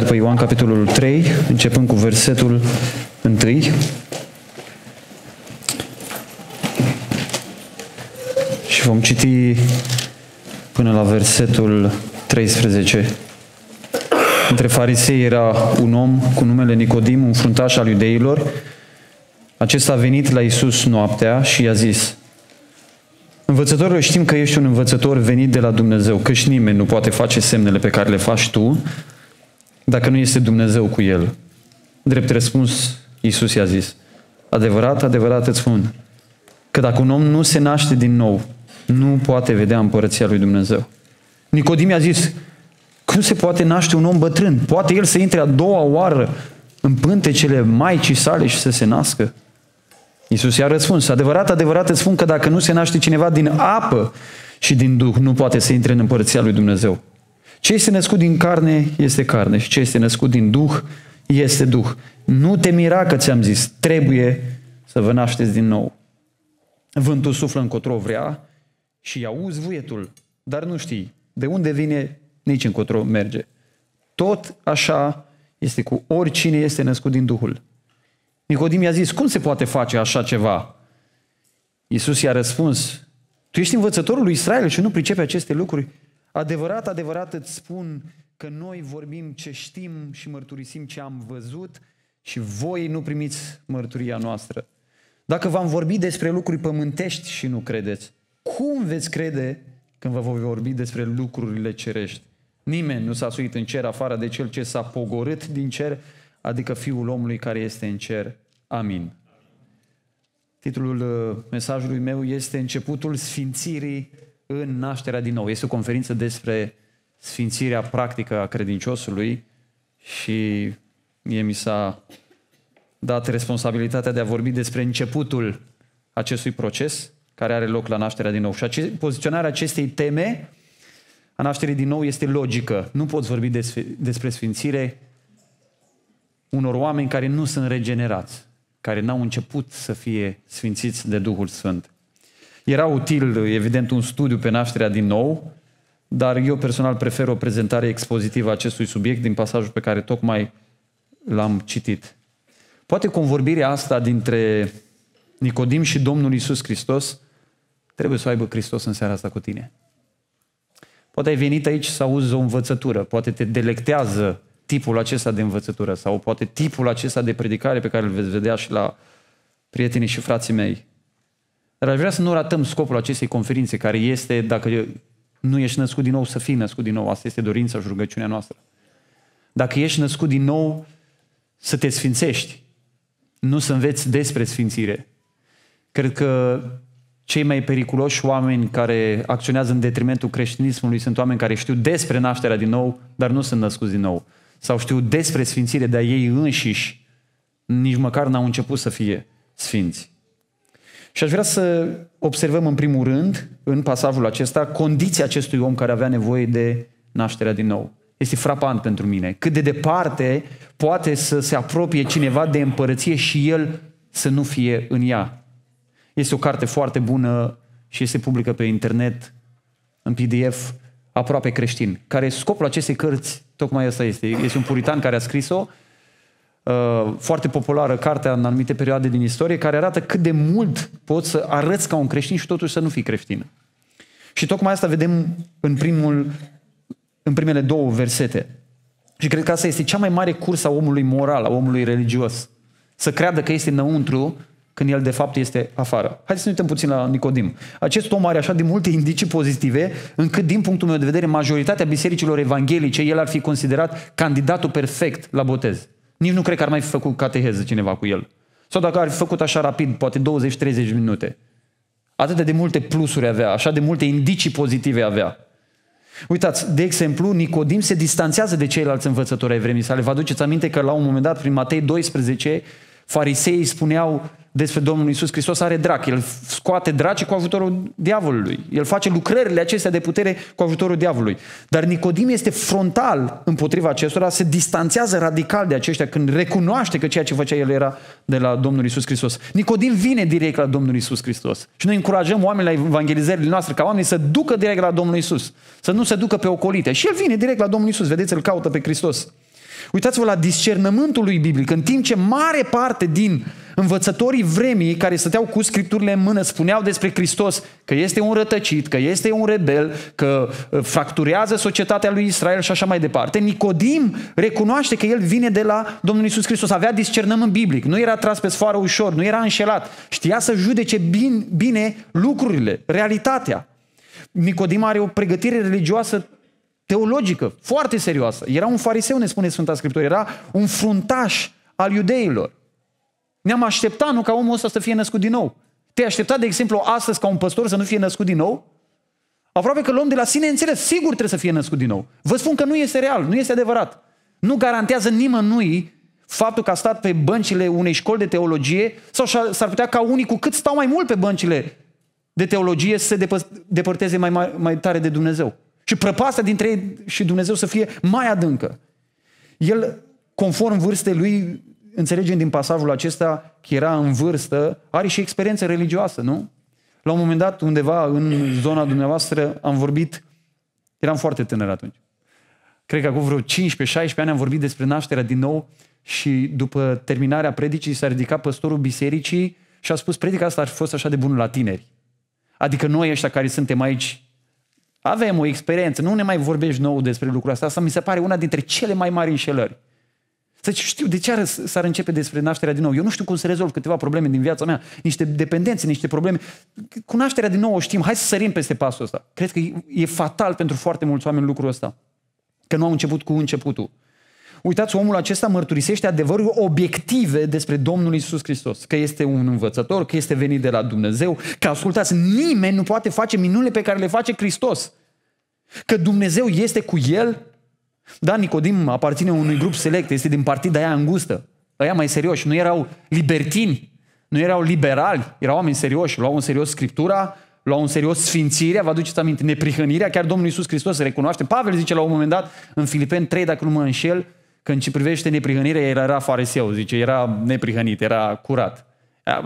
după Ioan, capitolul 3, începând cu versetul 1. Și vom citi până la versetul 13. Între farisei era un om cu numele Nicodim, un fruntaș al iudeilor. Acesta a venit la Isus noaptea și i-a zis, „Învățătorul știm că ești un învățător venit de la Dumnezeu, căci nimeni nu poate face semnele pe care le faci tu dacă nu este Dumnezeu cu el? Drept răspuns, Iisus i-a zis, adevărat, adevărat îți spun, că dacă un om nu se naște din nou, nu poate vedea împărăția lui Dumnezeu. Nicodim i-a zis, cum se poate naște un om bătrân? Poate el să intre a doua oară în pântecele Maicii sale și să se nască? Iisus i-a răspuns, adevărat, adevărat îți spun că dacă nu se naște cineva din apă și din Duh, nu poate să intre în împărăția lui Dumnezeu. Ce este născut din carne este carne și ce este născut din Duh este Duh. Nu te mira că ți-am zis, trebuie să vă nașteți din nou. Vântul suflă încotro vrea și auzi vuietul, dar nu știi de unde vine, nici încotro merge. Tot așa este cu oricine este născut din Duhul. Nicodim i-a zis, cum se poate face așa ceva? Iisus i-a răspuns, tu ești învățătorul lui Israel și nu pricepe aceste lucruri? Adevărat, adevărat îți spun că noi vorbim ce știm și mărturisim ce am văzut și voi nu primiți mărturia noastră. Dacă v-am vorbit despre lucruri pământești și nu credeți, cum veți crede când vă voi vorbi despre lucrurile cerești? Nimeni nu s-a suit în cer afară de cel ce s-a pogorât din cer, adică Fiul omului care este în cer. Amin. Titlul uh, mesajului meu este Începutul Sfințirii în nașterea din nou. Este o conferință despre sfințirea practică a credinciosului și mie mi s-a dat responsabilitatea de a vorbi despre începutul acestui proces care are loc la nașterea din nou. Și ace- poziționarea acestei teme a nașterii din nou este logică. Nu poți vorbi despre, despre sfințire unor oameni care nu sunt regenerați, care n-au început să fie sfințiți de Duhul Sfânt. Era util, evident, un studiu pe nașterea din nou, dar eu personal prefer o prezentare expozitivă a acestui subiect din pasajul pe care tocmai l-am citit. Poate convorbirea asta dintre Nicodim și Domnul Isus Hristos trebuie să o aibă Hristos în seara asta cu tine. Poate ai venit aici să auzi o învățătură, poate te delectează tipul acesta de învățătură sau poate tipul acesta de predicare pe care îl veți vedea și la prietenii și frații mei. Dar aș vrea să nu ratăm scopul acestei conferințe, care este, dacă nu ești născut din nou, să fii născut din nou. Asta este dorința și rugăciunea noastră. Dacă ești născut din nou, să te sfințești. Nu să înveți despre sfințire. Cred că cei mai periculoși oameni care acționează în detrimentul creștinismului sunt oameni care știu despre nașterea din nou, dar nu sunt născuți din nou. Sau știu despre sfințire, dar ei înșiși nici măcar n-au început să fie sfinți. Și aș vrea să observăm în primul rând, în pasajul acesta, condiția acestui om care avea nevoie de nașterea din nou. Este frapant pentru mine. Cât de departe poate să se apropie cineva de împărăție și el să nu fie în ea. Este o carte foarte bună și este publică pe internet, în PDF, aproape creștin, care scopul acestei cărți, tocmai asta este. Este un puritan care a scris-o Uh, foarte populară cartea în anumite perioade din istorie, care arată cât de mult poți să arăți ca un creștin și totuși să nu fii creștin. Și tocmai asta vedem în, primul, în primele două versete. Și cred că asta este cea mai mare cursă a omului moral, a omului religios. Să creadă că este înăuntru când el de fapt este afară. Haideți să ne uităm puțin la Nicodim. Acest om are așa de multe indicii pozitive, încât din punctul meu de vedere majoritatea bisericilor evanghelice el ar fi considerat candidatul perfect la botez. Nici nu cred că ar mai fi făcut cateheză cineva cu el. Sau dacă ar fi făcut așa rapid, poate 20-30 minute. Atât de multe plusuri avea, așa de multe indicii pozitive avea. Uitați, de exemplu, Nicodim se distanțează de ceilalți învățători ai vremii sale. Vă aduceți aminte că la un moment dat, prin Matei 12, fariseii spuneau despre Domnul Isus Hristos are drac. El scoate draci cu ajutorul diavolului. El face lucrările acestea de putere cu ajutorul diavolului. Dar Nicodim este frontal împotriva acestora, se distanțează radical de aceștia când recunoaște că ceea ce făcea el era de la Domnul Isus Hristos. Nicodim vine direct la Domnul Isus Hristos. Și noi încurajăm oamenii la evangelizările noastre ca oamenii să ducă direct la Domnul Isus, să nu se ducă pe ocolite. Și el vine direct la Domnul Isus, vedeți, îl caută pe Hristos. Uitați-vă la discernământul lui biblic. În timp ce mare parte din învățătorii vremii care stăteau cu scripturile în mână spuneau despre Hristos că este un rătăcit, că este un rebel, că uh, fracturează societatea lui Israel și așa mai departe, Nicodim recunoaște că el vine de la Domnul Isus Hristos. Avea discernământ biblic, nu era tras pe sfoară ușor, nu era înșelat. Știa să judece bine, bine lucrurile, realitatea. Nicodim are o pregătire religioasă teologică, foarte serioasă. Era un fariseu, ne spune Sfânta Scriptură, era un fruntaș al iudeilor. Ne-am așteptat, nu, ca omul ăsta să fie născut din nou. Te-ai așteptat, de exemplu, astăzi ca un păstor să nu fie născut din nou? Aproape că luăm de la sine înțeles, sigur trebuie să fie născut din nou. Vă spun că nu este real, nu este adevărat. Nu garantează nimănui faptul că a stat pe băncile unei școli de teologie sau s-ar putea ca unii cu cât stau mai mult pe băncile de teologie să se depă- depărteze mai, mai, mai tare de Dumnezeu. Și prăpastea dintre ei și Dumnezeu să fie mai adâncă. El, conform vârstei lui, înțelegem din pasajul acesta că era în vârstă, are și experiență religioasă, nu? La un moment dat, undeva în zona dumneavoastră, am vorbit, eram foarte tânăr atunci, cred că acum vreo 15-16 ani am vorbit despre nașterea din nou și după terminarea predicii s-a ridicat păstorul bisericii și a spus, predica asta ar fi fost așa de bună la tineri. Adică noi ăștia care suntem aici avem o experiență, nu ne mai vorbești nou despre lucrul ăsta, asta mi se pare una dintre cele mai mari înșelări. Să deci știu de ce ar, s-ar începe despre nașterea din nou. Eu nu știu cum să rezolv câteva probleme din viața mea, niște dependențe, niște probleme. Cu nașterea din nou o știm, hai să sărim peste pasul ăsta. Cred că e fatal pentru foarte mulți oameni lucrul ăsta. Că nu au început cu începutul. Uitați, omul acesta mărturisește adevăruri obiective despre Domnul Isus Hristos. Că este un învățător, că este venit de la Dumnezeu, că ascultați, nimeni nu poate face minunile pe care le face Hristos. Că Dumnezeu este cu el. Da, Nicodim aparține unui grup select, este din partida aia îngustă. Aia mai serioși, nu erau libertini, nu erau liberali, erau oameni serioși, luau în serios Scriptura, luau în serios sfințirea, vă aduceți aminte, neprihănirea, chiar Domnul Iisus Hristos se recunoaște. Pavel zice la un moment dat, în Filipeni 3, dacă nu mă înșel, când ce privește neprihănirea, el era fariseu, zice, era neprihănit, era curat.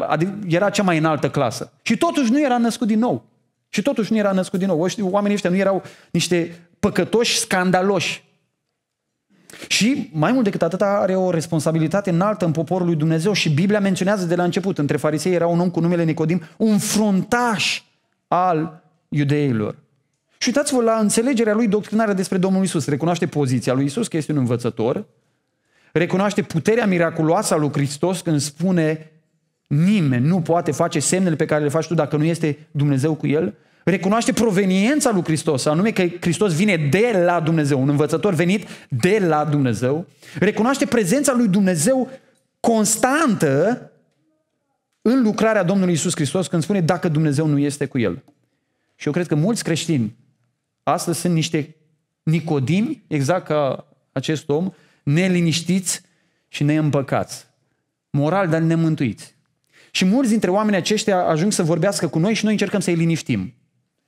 Adică era cea mai înaltă clasă. Și totuși nu era născut din nou. Și totuși nu era născut din nou. Oamenii ăștia nu erau niște păcătoși scandaloși. Și mai mult decât atât are o responsabilitate înaltă în poporul lui Dumnezeu și Biblia menționează de la început, între farisei era un om cu numele Nicodim, un fruntaș al iudeilor. Și uitați-vă la înțelegerea lui doctrinară despre Domnul Isus. Recunoaște poziția lui Isus, că este un învățător, recunoaște puterea miraculoasă a lui Hristos când spune nimeni nu poate face semnele pe care le faci tu dacă nu este Dumnezeu cu el, recunoaște proveniența lui Hristos, anume că Hristos vine de la Dumnezeu, un învățător venit de la Dumnezeu, recunoaște prezența lui Dumnezeu constantă în lucrarea Domnului Isus Hristos când spune dacă Dumnezeu nu este cu el. Și eu cred că mulți creștini Astăzi sunt niște nicodimi, exact ca acest om, neliniștiți și neîmpăcați. Moral, dar nemântuiți. Și mulți dintre oamenii aceștia ajung să vorbească cu noi și noi încercăm să-i liniștim.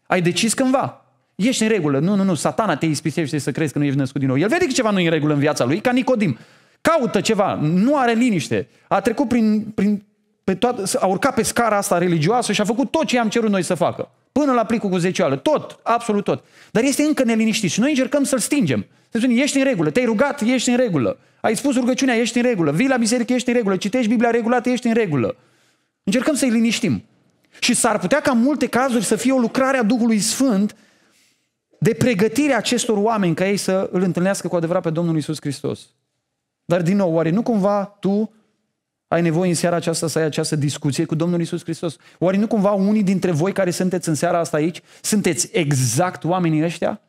Ai decis cândva. Ești în regulă. Nu, nu, nu. Satana te ispisește să crezi că nu ești născut din nou. El vede că ceva nu e în regulă în viața lui, ca Nicodim. Caută ceva. Nu are liniște. A trecut prin, prin pe toată, a urcat pe scara asta religioasă și a făcut tot ce i-am cerut noi să facă. Până la plicul cu zecioală. Tot, absolut tot. Dar este încă neliniștit și noi încercăm să-l stingem. Să spunem, ești în regulă, te-ai rugat, ești în regulă. Ai spus rugăciunea, ești în regulă. Vii la biserică, ești în regulă. Citești Biblia regulată, ești în regulă. Încercăm să-i liniștim. Și s-ar putea ca în multe cazuri să fie o lucrare a Duhului Sfânt de pregătire a acestor oameni ca ei să îl întâlnească cu adevărat pe Domnul Isus Hristos. Dar din nou, oare nu cumva tu ai nevoie în seara aceasta să ai această discuție cu Domnul Isus Hristos. Oare nu cumva unii dintre voi care sunteți în seara asta aici, sunteți exact oamenii ăștia?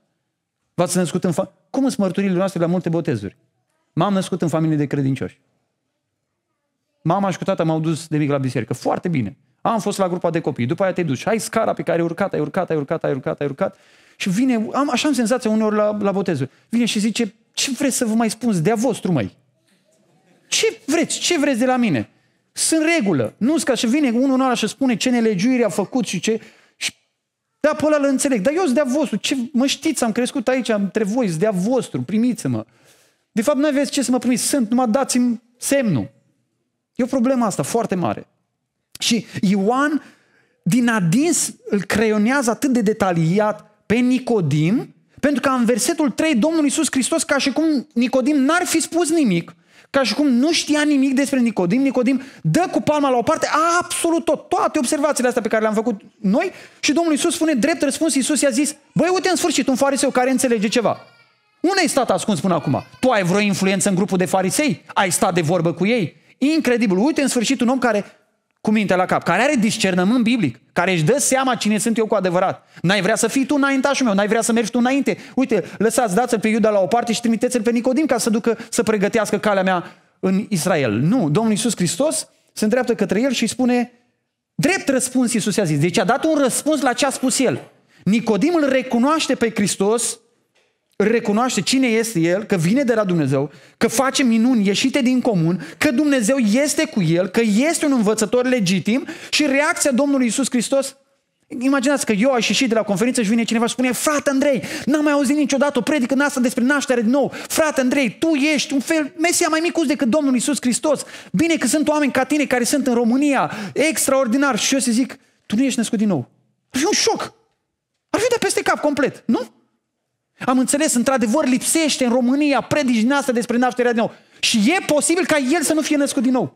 V-ați născut în fa- Cum sunt mărturile noastre la multe botezuri? M-am născut în familie de credincioși. Mama și cu tata m-au dus de mic la biserică. Foarte bine. Am fost la grupa de copii. După aia te duci. ai scara pe care ai urcat, ai urcat, ai urcat, ai urcat, ai urcat. Și vine, am, așa am senzația uneori la, la botezuri. Vine și zice, ce vreți să vă mai spun de-a vostru, mai? Ce vreți? Ce vreți de la mine? Sunt regulă. Nu ca și vine unul în ala și spune ce nelegiuiri a făcut și ce... Și, da, pe ăla îl înțeleg. Dar eu sunt de-a vostru. Ce... Mă știți, am crescut aici între voi. Sunt de-a vostru. Primiți-mă. De fapt, nu aveți ce să mă primiți. Sunt, numai dați-mi semnul. E o problemă asta foarte mare. Și Ioan, din adins, îl creionează atât de detaliat pe Nicodim, pentru că în versetul 3, Domnul Iisus Hristos, ca și cum Nicodim n-ar fi spus nimic, ca și cum nu știa nimic despre Nicodim, Nicodim dă cu palma la o parte absolut tot, toate observațiile astea pe care le-am făcut noi și Domnul Isus spune drept răspuns, Isus i-a zis, băi, uite în sfârșit un fariseu care înțelege ceva. Unde ai stat ascuns până acum? Tu ai vreo influență în grupul de farisei? Ai stat de vorbă cu ei? Incredibil. Uite în sfârșit un om care cu minte la cap, care are discernământ biblic, care își dă seama cine sunt eu cu adevărat. N-ai vrea să fii tu înaintașul meu, n-ai vrea să mergi tu înainte. Uite, lăsați, dați-l pe Iuda la o parte și trimiteți-l pe Nicodim ca să ducă să pregătească calea mea în Israel. Nu, Domnul Iisus Hristos se îndreaptă către el și îi spune, drept răspuns Iisus i-a zis. Deci a dat un răspuns la ce a spus el. Nicodim îl recunoaște pe Hristos recunoaște cine este el, că vine de la Dumnezeu, că face minuni ieșite din comun, că Dumnezeu este cu el, că este un învățător legitim și reacția Domnului Isus Hristos Imaginați că eu aș ieși de la conferință și vine cineva și spune Frate Andrei, n-am mai auzit niciodată o predică în asta despre naștere din nou. Frate Andrei, tu ești un fel Mesia mai micus decât Domnul Isus Hristos. Bine că sunt oameni ca tine care sunt în România, extraordinar. Și eu să zic, tu nu ești născut din nou. Ar fi un șoc. Ar fi de peste cap complet, nu? Am înțeles, într-adevăr, lipsește în România asta despre nașterea din nou. Și e posibil ca el să nu fie născut din nou.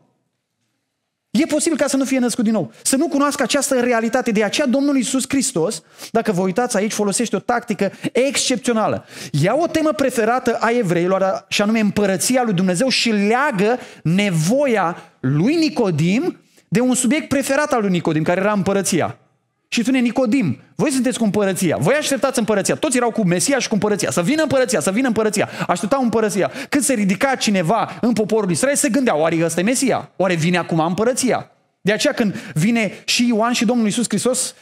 E posibil ca să nu fie născut din nou, să nu cunoască această realitate. De aceea Domnul Iisus Hristos, dacă vă uitați aici, folosește o tactică excepțională. Ia o temă preferată a evreilor, și anume împărăția lui Dumnezeu și leagă nevoia lui Nicodim de un subiect preferat al lui Nicodim, care era împărăția. Și spune Nicodim, voi sunteți cu împărăția, voi așteptați împărăția. Toți erau cu Mesia și cu împărăția. Să vină împărăția, să vină împărăția. Așteptau împărăția. Când se ridica cineva în poporul Israel, se gândeau, oare ăsta e Mesia? Oare vine acum împărăția? De aceea când vine și Ioan și Domnul Iisus Hristos,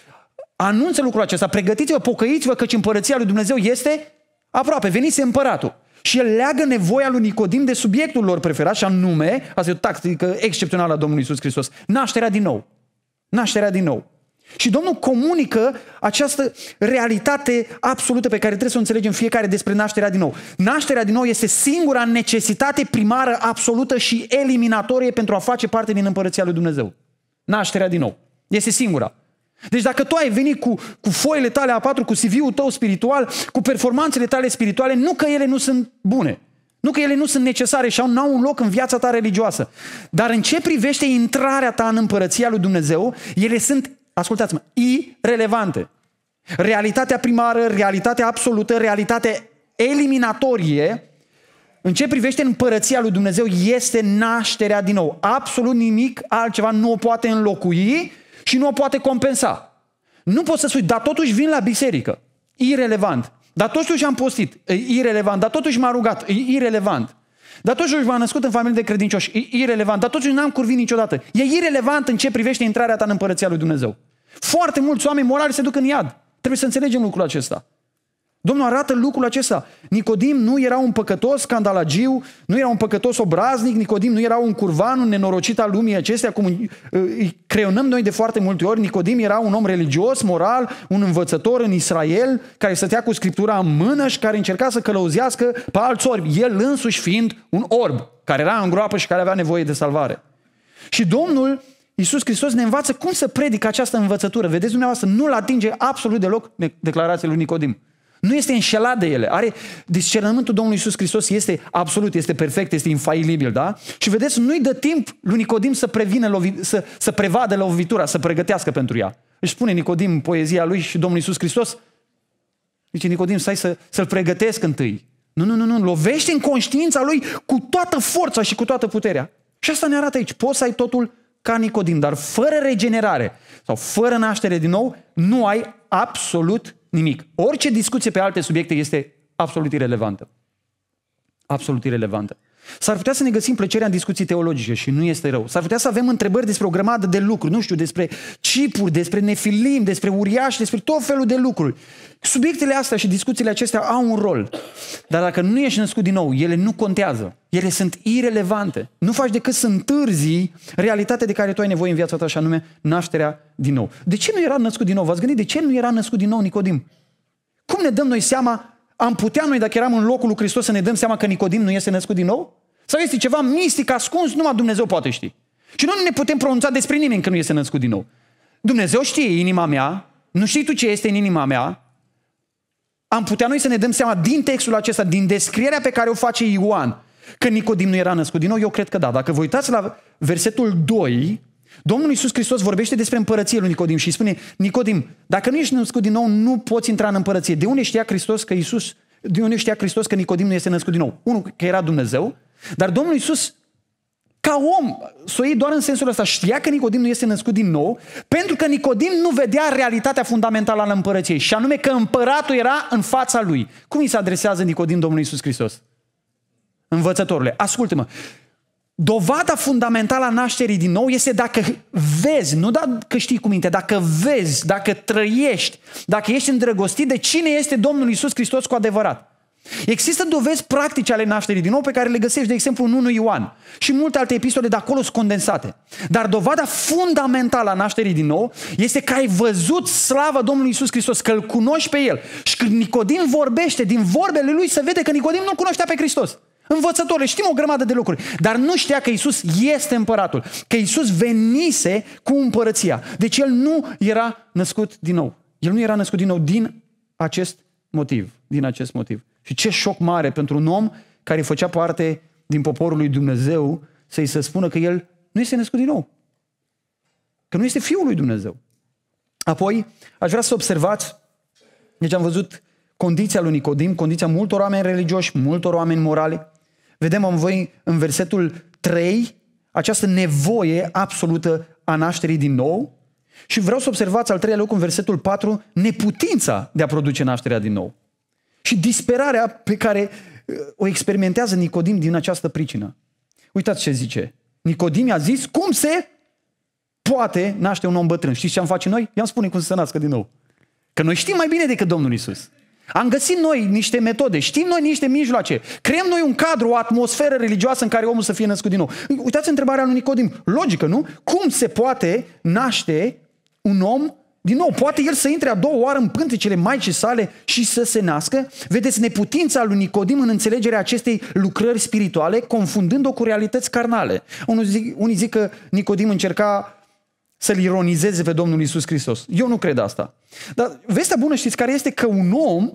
anunță lucrul acesta, pregătiți-vă, pocăiți-vă, căci împărăția lui Dumnezeu este aproape, venise împăratul. Și el leagă nevoia lui Nicodim de subiectul lor preferat, și anume, asta e o tactică excepțională a Domnului Iisus Hristos, nașterea din nou. Nașterea din nou. Și Domnul comunică această realitate absolută pe care trebuie să o înțelegem fiecare despre nașterea din nou. Nașterea din nou este singura necesitate primară absolută și eliminatorie pentru a face parte din împărăția lui Dumnezeu. Nașterea din nou. Este singura. Deci dacă tu ai venit cu, cu foile tale A4, cu CV-ul tău spiritual, cu performanțele tale spirituale, nu că ele nu sunt bune. Nu că ele nu sunt necesare și au au un loc în viața ta religioasă. Dar în ce privește intrarea ta în împărăția lui Dumnezeu, ele sunt ascultați-mă, irelevante. Realitatea primară, realitatea absolută, realitatea eliminatorie în ce privește împărăția lui Dumnezeu este nașterea din nou. Absolut nimic altceva nu o poate înlocui și nu o poate compensa. Nu poți să spui, dar totuși vin la biserică. Irelevant. Dar totuși am postit. E irelevant. Dar totuși m-a rugat. E irelevant. Dar totuși m-am născut în familie de credincioși. E irelevant. Dar totuși n-am curvit niciodată. E irelevant în ce privește intrarea ta în împărăția lui Dumnezeu. Foarte mulți oameni morali se duc în iad. Trebuie să înțelegem lucrul acesta. Domnul arată lucrul acesta. Nicodim nu era un păcătos scandalagiu, nu era un păcătos obraznic, Nicodim nu era un curvan, un nenorocit al lumii acestea, cum îi creionăm noi de foarte multe ori. Nicodim era un om religios, moral, un învățător în Israel, care stătea cu Scriptura în mână și care încerca să călăuzească pe alți orbi, el însuși fiind un orb, care era în groapă și care avea nevoie de salvare. Și Domnul Iisus Hristos ne învață cum să predică această învățătură. Vedeți dumneavoastră, nu-l atinge absolut deloc declarația lui Nicodim. Nu este înșelat de ele. Are discernământul Domnului Iisus Hristos este absolut, este perfect, este infailibil, da? Și vedeți, nu-i dă timp lui Nicodim să, previne, să, să prevadă lovitura, să pregătească pentru ea. Își spune Nicodim poezia lui și Domnul Iisus Hristos, zice Nicodim, stai să, să-l pregătesc întâi. Nu, nu, nu, nu, lovește în conștiința lui cu toată forța și cu toată puterea. Și asta ne arată aici. Poți să ai totul ca Nicodim, dar fără regenerare sau fără naștere din nou, nu ai absolut nimic. Orice discuție pe alte subiecte este absolut irelevantă. Absolut irelevantă. S-ar putea să ne găsim plăcerea în discuții teologice și nu este rău. S-ar putea să avem întrebări despre o grămadă de lucruri, nu știu, despre cipuri, despre nefilim, despre uriași, despre tot felul de lucruri. Subiectele astea și discuțiile acestea au un rol. Dar dacă nu ești născut din nou, ele nu contează. Ele sunt irelevante. Nu faci decât să întârzi realitatea de care tu ai nevoie în viața ta, și anume nașterea din nou. De ce nu era născut din nou? V-ați gândit de ce nu era născut din nou Nicodim? Cum ne dăm noi seama am putea noi, dacă eram în locul lui Hristos, să ne dăm seama că Nicodim nu este născut din nou? Sau este ceva mistic, ascuns, numai Dumnezeu poate ști. Și noi nu ne putem pronunța despre nimeni când nu este născut din nou. Dumnezeu știe inima mea, nu știi tu ce este în inima mea, am putea noi să ne dăm seama din textul acesta, din descrierea pe care o face Ioan, că Nicodim nu era născut din nou? Eu cred că da. Dacă vă uitați la versetul 2, Domnul Iisus Hristos vorbește despre împărăție lui Nicodim și spune, Nicodim, dacă nu ești născut din nou, nu poți intra în împărăție. De unde știa Hristos că Iisus, de unde știa Hristos că Nicodim nu este născut din nou? Unul, că era Dumnezeu, dar Domnul Iisus, ca om, s-o doar în sensul ăsta, știa că Nicodim nu este născut din nou, pentru că Nicodim nu vedea realitatea fundamentală al împărăției, și anume că împăratul era în fața lui. Cum îi se adresează Nicodim Domnului Iisus Hristos? Învățătorule, ascultă-mă, Dovada fundamentală a nașterii din nou este dacă vezi, nu dacă știi cu minte, dacă vezi, dacă trăiești, dacă ești îndrăgostit de cine este Domnul Isus Hristos cu adevărat. Există dovezi practice ale nașterii din nou pe care le găsești, de exemplu, în 1 Ioan și multe alte epistole de acolo sunt condensate. Dar dovada fundamentală a nașterii din nou este că ai văzut slava Domnului Isus Hristos, că îl cunoști pe El. Și când Nicodim vorbește din vorbele lui, se vede că Nicodim nu cunoștea pe Hristos. Învățătorul, știm o grămadă de lucruri, dar nu știa că Isus este împăratul, că Isus venise cu împărăția. Deci el nu era născut din nou. El nu era născut din nou din acest motiv. Din acest motiv. Și ce șoc mare pentru un om care făcea parte din poporul lui Dumnezeu să-i se spună că el nu este născut din nou. Că nu este Fiul lui Dumnezeu. Apoi, aș vrea să observați, deci am văzut condiția lui Nicodim, condiția multor oameni religioși, multor oameni morali. Vedem în, voi, în versetul 3 această nevoie absolută a nașterii din nou. Și vreau să observați al treilea loc în versetul 4, neputința de a produce nașterea din nou. Și disperarea pe care uh, o experimentează Nicodim din această pricină. Uitați ce zice. Nicodim i-a zis cum se poate naște un om bătrân. Știți ce am face noi? I-am spune cum să se nască din nou. Că noi știm mai bine decât Domnul Isus. Am găsit noi niște metode, știm noi niște mijloace, creăm noi un cadru, o atmosferă religioasă în care omul să fie născut din nou. Uitați întrebarea lui Nicodim, logică, nu? Cum se poate naște un om din nou, poate el să intre a doua oară în pântecele Maicii sale și să se nască? Vedeți neputința lui Nicodim în înțelegerea acestei lucrări spirituale, confundând-o cu realități carnale. Unii zic, unii zic că Nicodim încerca să-l ironizeze pe Domnul Isus Hristos. Eu nu cred asta. Dar vestea bună știți care este că un om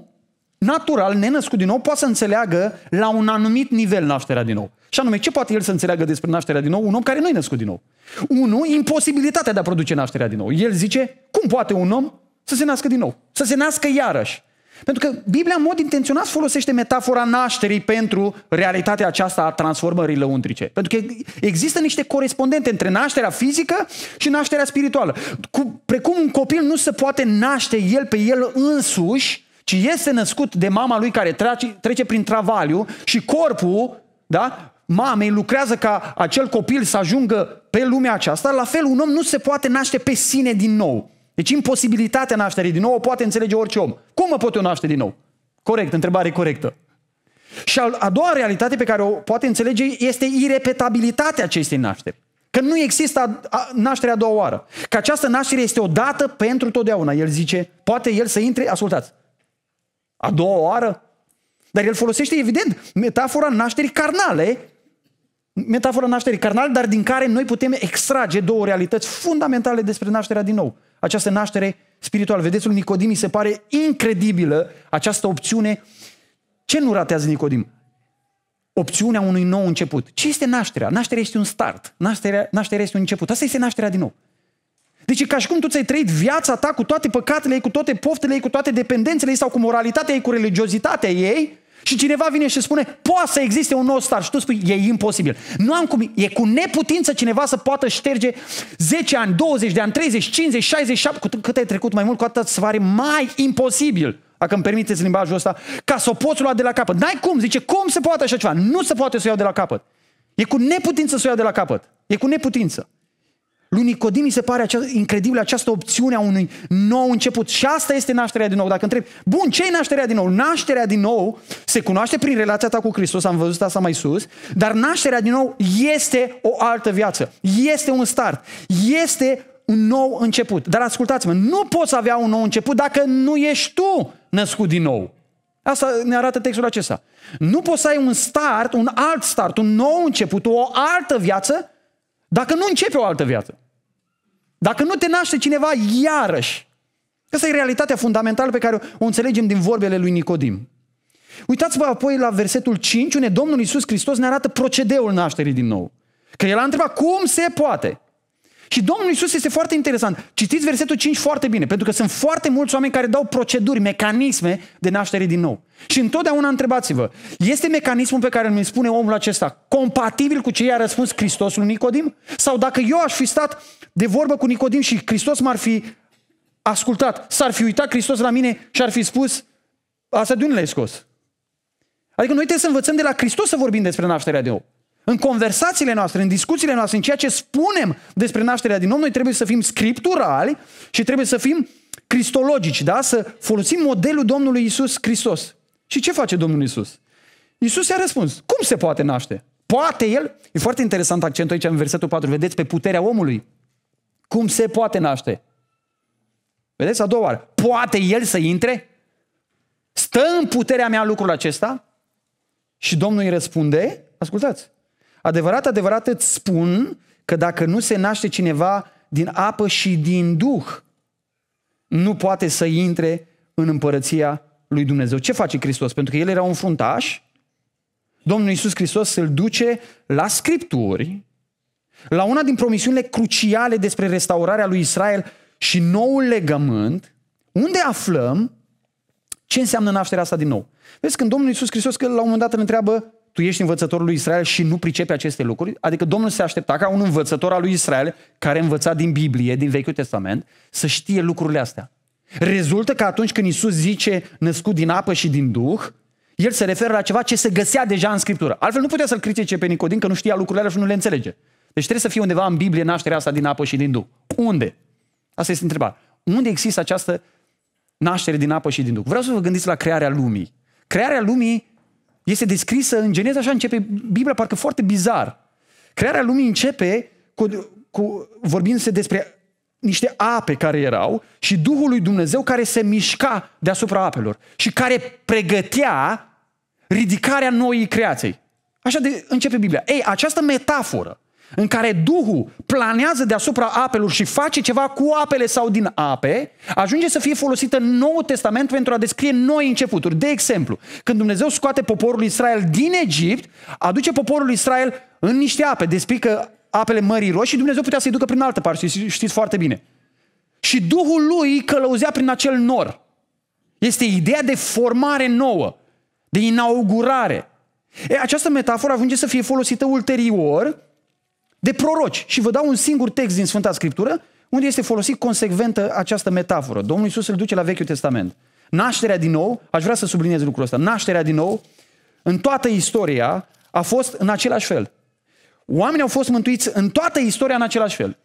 natural, nenăscut din nou, poate să înțeleagă la un anumit nivel nașterea din nou. Și anume, ce poate el să înțeleagă despre nașterea din nou? Un om care nu e născut din nou. Unu, imposibilitatea de a produce nașterea din nou. El zice, cum poate un om să se nască din nou? Să se nască iarăși. Pentru că Biblia, în mod intenționat, folosește metafora nașterii pentru realitatea aceasta a transformării lăuntrice. Pentru că există niște corespondente între nașterea fizică și nașterea spirituală. Cu, precum un copil nu se poate naște el pe el însuși, ci este născut de mama lui care trece, trece prin travaliu și corpul, da, mamei lucrează ca acel copil să ajungă pe lumea aceasta, la fel un om nu se poate naște pe sine din nou. Deci imposibilitatea nașterii din nou o poate înțelege orice om. Cum mă pot eu naște din nou? Corect, întrebare corectă. Și a doua realitate pe care o poate înțelege este irepetabilitatea acestei nașteri. Că nu există a, a, nașterea a doua oară. Că această naștere este o dată pentru totdeauna. El zice, poate el să intre, ascultați, a doua oară. Dar el folosește, evident, metafora nașterii carnale, metafora nașterii carnale, dar din care noi putem extrage două realități fundamentale despre nașterea din nou. Această naștere spirituală. Vedeți, lui Nicodim se pare incredibilă această opțiune. Ce nu ratează Nicodim? Opțiunea unui nou început. Ce este nașterea? Nașterea este un start. Nașterea, nașterea este un început. Asta este nașterea din nou. Deci e ca și cum tu ți-ai trăit viața ta cu toate păcatele ei, cu toate poftele ei, cu toate dependențele ei sau cu moralitatea ei, cu religiozitatea ei și cineva vine și spune, poate să existe un nou star? și tu spui, e imposibil. Nu am cum, e cu neputință cineva să poată șterge 10 ani, 20 de ani, 30, 50, 60, cu cât ai trecut mai mult, cu atât se pare mai imposibil dacă îmi permiteți limbajul ăsta, ca să o poți lua de la capăt. N-ai cum, zice, cum se poate așa ceva? Nu se poate să o iau de la capăt. E cu neputință să o iau de la capăt. E cu neputință. Lui Nicodim mi se pare acea, incredibil această opțiune a unui nou început. Și asta este nașterea din nou. Dacă întreb, bun, ce e nașterea din nou? Nașterea din nou se cunoaște prin relația ta cu Hristos, am văzut asta mai sus, dar nașterea din nou este o altă viață, este un start, este un nou început. Dar ascultați-mă, nu poți avea un nou început dacă nu ești tu născut din nou. Asta ne arată textul acesta. Nu poți să ai un start, un alt start, un nou început, o altă viață, dacă nu începe o altă viață. Dacă nu te naște cineva iarăși. Asta e realitatea fundamentală pe care o înțelegem din vorbele lui Nicodim. Uitați-vă apoi la versetul 5, unde Domnul Iisus Hristos ne arată procedeul nașterii din nou. Că el a întrebat cum se poate. Și Domnul Isus este foarte interesant. Citiți versetul 5 foarte bine, pentru că sunt foarte mulți oameni care dau proceduri, mecanisme de naștere din nou. Și întotdeauna întrebați-vă, este mecanismul pe care îmi spune omul acesta compatibil cu ce i-a răspuns Hristos lui Nicodim? Sau dacă eu aș fi stat de vorbă cu Nicodim și Hristos m-ar fi ascultat, s-ar fi uitat Hristos la mine și ar fi spus, asta de unde l-ai scos? Adică noi trebuie să învățăm de la Hristos să vorbim despre nașterea de nou. În conversațiile noastre, în discuțiile noastre, în ceea ce spunem despre nașterea din om, noi trebuie să fim scripturali și trebuie să fim cristologici, da? să folosim modelul Domnului Isus Hristos. Și ce face Domnul Isus? Isus i-a răspuns, cum se poate naște? Poate el? E foarte interesant accentul aici în versetul 4, vedeți, pe puterea omului. Cum se poate naște? Vedeți, a doua oară. Poate el să intre? Stă în puterea mea lucrul acesta? Și Domnul îi răspunde, ascultați, Adevărat, adevărat îți spun că dacă nu se naște cineva din apă și din duh, nu poate să intre în împărăția lui Dumnezeu. Ce face Hristos? Pentru că el era un fruntaș. Domnul Iisus Hristos îl duce la Scripturi, la una din promisiunile cruciale despre restaurarea lui Israel și noul legământ, unde aflăm ce înseamnă nașterea asta din nou. Vezi, când Domnul Iisus Hristos, că la un moment dat îl întreabă tu ești învățătorul lui Israel și nu pricepi aceste lucruri? Adică Domnul se aștepta ca un învățător al lui Israel, care învăța din Biblie, din Vechiul Testament, să știe lucrurile astea. Rezultă că atunci când Isus zice născut din apă și din Duh, el se referă la ceva ce se găsea deja în Scriptură. Altfel nu putea să-l critique pe Nicodim că nu știa lucrurile alea și nu le înțelege. Deci trebuie să fie undeva în Biblie nașterea asta din apă și din Duh. Unde? Asta este întrebarea. Unde există această naștere din apă și din Duh? Vreau să vă gândiți la crearea lumii. Crearea lumii este descrisă în Geneza, așa începe Biblia, parcă foarte bizar. Crearea lumii începe cu, cu vorbindu-se despre niște ape care erau și Duhul lui Dumnezeu care se mișca deasupra apelor și care pregătea ridicarea noii creației. Așa de începe Biblia. Ei, această metaforă în care Duhul planează deasupra apelor și face ceva cu apele sau din ape, ajunge să fie folosită în Noul Testament pentru a descrie noi începuturi. De exemplu, când Dumnezeu scoate poporul Israel din Egipt, aduce poporul Israel în niște ape, despică apele Mării Roșii și Dumnezeu putea să-i ducă prin altă parte, știți foarte bine. Și Duhul lui călăuzea prin acel nor. Este ideea de formare nouă, de inaugurare. E, această metaforă ajunge să fie folosită ulterior de proroci. Și vă dau un singur text din Sfânta Scriptură unde este folosit consecventă această metaforă. Domnul Iisus îl duce la Vechiul Testament. Nașterea din nou, aș vrea să subliniez lucrul ăsta, nașterea din nou în toată istoria a fost în același fel. Oamenii au fost mântuiți în toată istoria în același fel.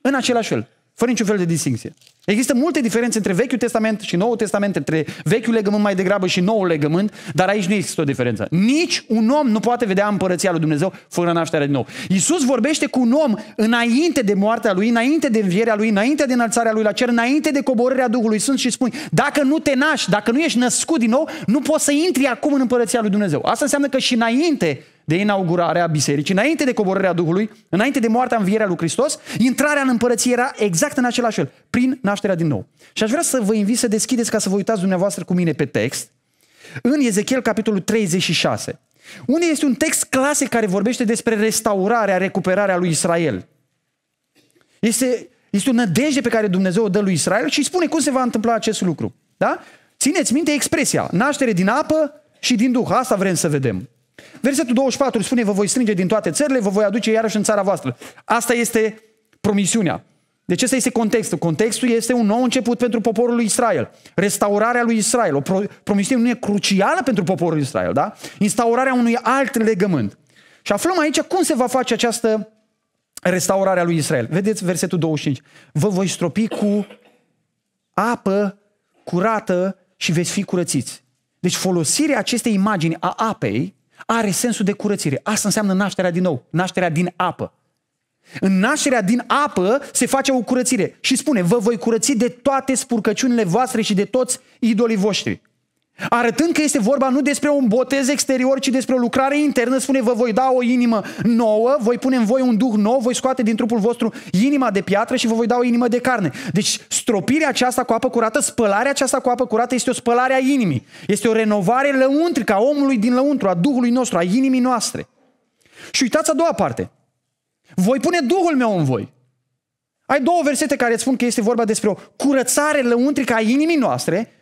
În același fel, fără niciun fel de distinție. Există multe diferențe între Vechiul Testament și Noul Testament, între Vechiul legământ mai degrabă și Noul legământ, dar aici nu există o diferență. Nici un om nu poate vedea împărăția lui Dumnezeu fără nașterea din nou. Iisus vorbește cu un om înainte de moartea lui, înainte de învierea lui, înainte de înălțarea lui la cer, înainte de coborârea Duhului Sfânt și spui, dacă nu te naști, dacă nu ești născut din nou, nu poți să intri acum în împărăția lui Dumnezeu. Asta înseamnă că și înainte de inaugurare a bisericii, înainte de coborârea Duhului, înainte de moartea învierea lui Hristos, intrarea în împărăție era exact în același fel, prin nașterea din nou. Și aș vrea să vă invit să deschideți ca să vă uitați dumneavoastră cu mine pe text, în Ezechiel capitolul 36, unde este un text clasic care vorbește despre restaurarea, recuperarea lui Israel. Este, este o nădejde pe care Dumnezeu o dă lui Israel și spune cum se va întâmpla acest lucru. Da? Țineți minte expresia, naștere din apă și din Duh, asta vrem să vedem. Versetul 24 spune, vă voi strânge din toate țările, vă voi aduce iarăși în țara voastră. Asta este promisiunea. Deci ăsta este contextul. Contextul este un nou început pentru poporul lui Israel. Restaurarea lui Israel, o promisiune nu e crucială pentru poporul Israel, da? Instaurarea unui alt legământ. Și aflăm aici cum se va face această restaurare a lui Israel. Vedeți versetul 25. Vă voi stropi cu apă curată și veți fi curățiți. Deci folosirea acestei imagini a apei are sensul de curățire. Asta înseamnă nașterea din nou, nașterea din apă. În nașterea din apă se face o curățire și spune, vă voi curăți de toate spurcăciunile voastre și de toți idolii voștri. Arătând că este vorba nu despre un botez exterior, ci despre o lucrare internă, spune, vă voi da o inimă nouă, voi pune în voi un duh nou, voi scoate din trupul vostru inima de piatră și vă voi da o inimă de carne. Deci stropirea aceasta cu apă curată, spălarea aceasta cu apă curată este o spălare a inimii. Este o renovare lăuntrică a omului din lăuntru, a Duhului nostru, a inimii noastre. Și uitați a doua parte. Voi pune Duhul meu în voi. Ai două versete care îți spun că este vorba despre o curățare lăuntrică a inimii noastre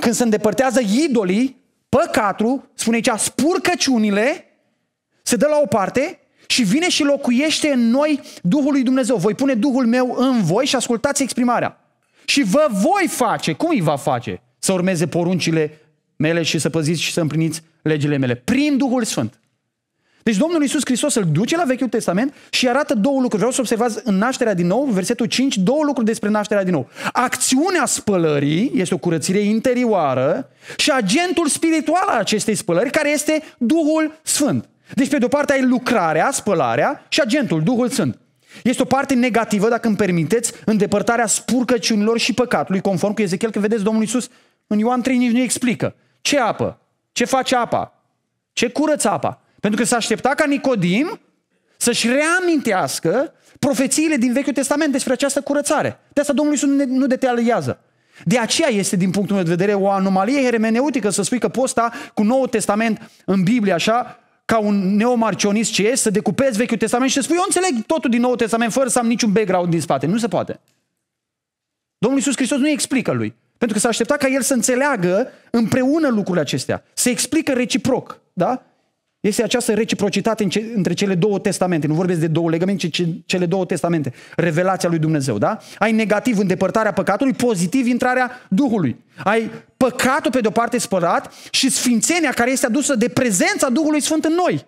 când se îndepărtează idolii, păcatul, spune aici, spurcăciunile, se dă la o parte și vine și locuiește în noi Duhul lui Dumnezeu. Voi pune Duhul meu în voi și ascultați exprimarea. Și vă voi face. Cum îi va face? Să urmeze poruncile mele și să păziți și să împliniți legile mele. Prin Duhul Sfânt. Deci Domnul Iisus Hristos îl duce la Vechiul Testament și arată două lucruri. Vreau să observați în nașterea din nou, versetul 5, două lucruri despre nașterea din nou. Acțiunea spălării este o curățire interioară și agentul spiritual al acestei spălări, care este Duhul Sfânt. Deci, pe de-o parte, ai lucrarea, spălarea și agentul, Duhul Sfânt. Este o parte negativă, dacă îmi permiteți, îndepărtarea spurcăciunilor și păcatului, conform cu Ezechiel, că vedeți, Domnul Iisus în Ioan 3 nici nu explică. Ce apă? Ce face apa? Ce curăță apa? Pentru că s-a aștepta ca Nicodim să-și reamintească profețiile din Vechiul Testament despre această curățare. De asta Domnul Iisus nu detaliază. De aceea este, din punctul meu de vedere, o anomalie hermeneutică să spui că posta cu Noul Testament în Biblie, așa, ca un neomarcionist ce este, să decupezi Vechiul Testament și să spui, eu înțeleg totul din Noul Testament fără să am niciun background din spate. Nu se poate. Domnul Iisus Hristos nu explică lui. Pentru că s-a aștepta ca el să înțeleagă împreună lucrurile acestea. Se explică reciproc. Da? Este această reciprocitate între cele două testamente. Nu vorbesc de două legăminte, ci cele două testamente. Revelația lui Dumnezeu, da? Ai negativ îndepărtarea păcatului, pozitiv intrarea Duhului. Ai păcatul pe de-o parte spălat și sfințenia care este adusă de prezența Duhului Sfânt în noi.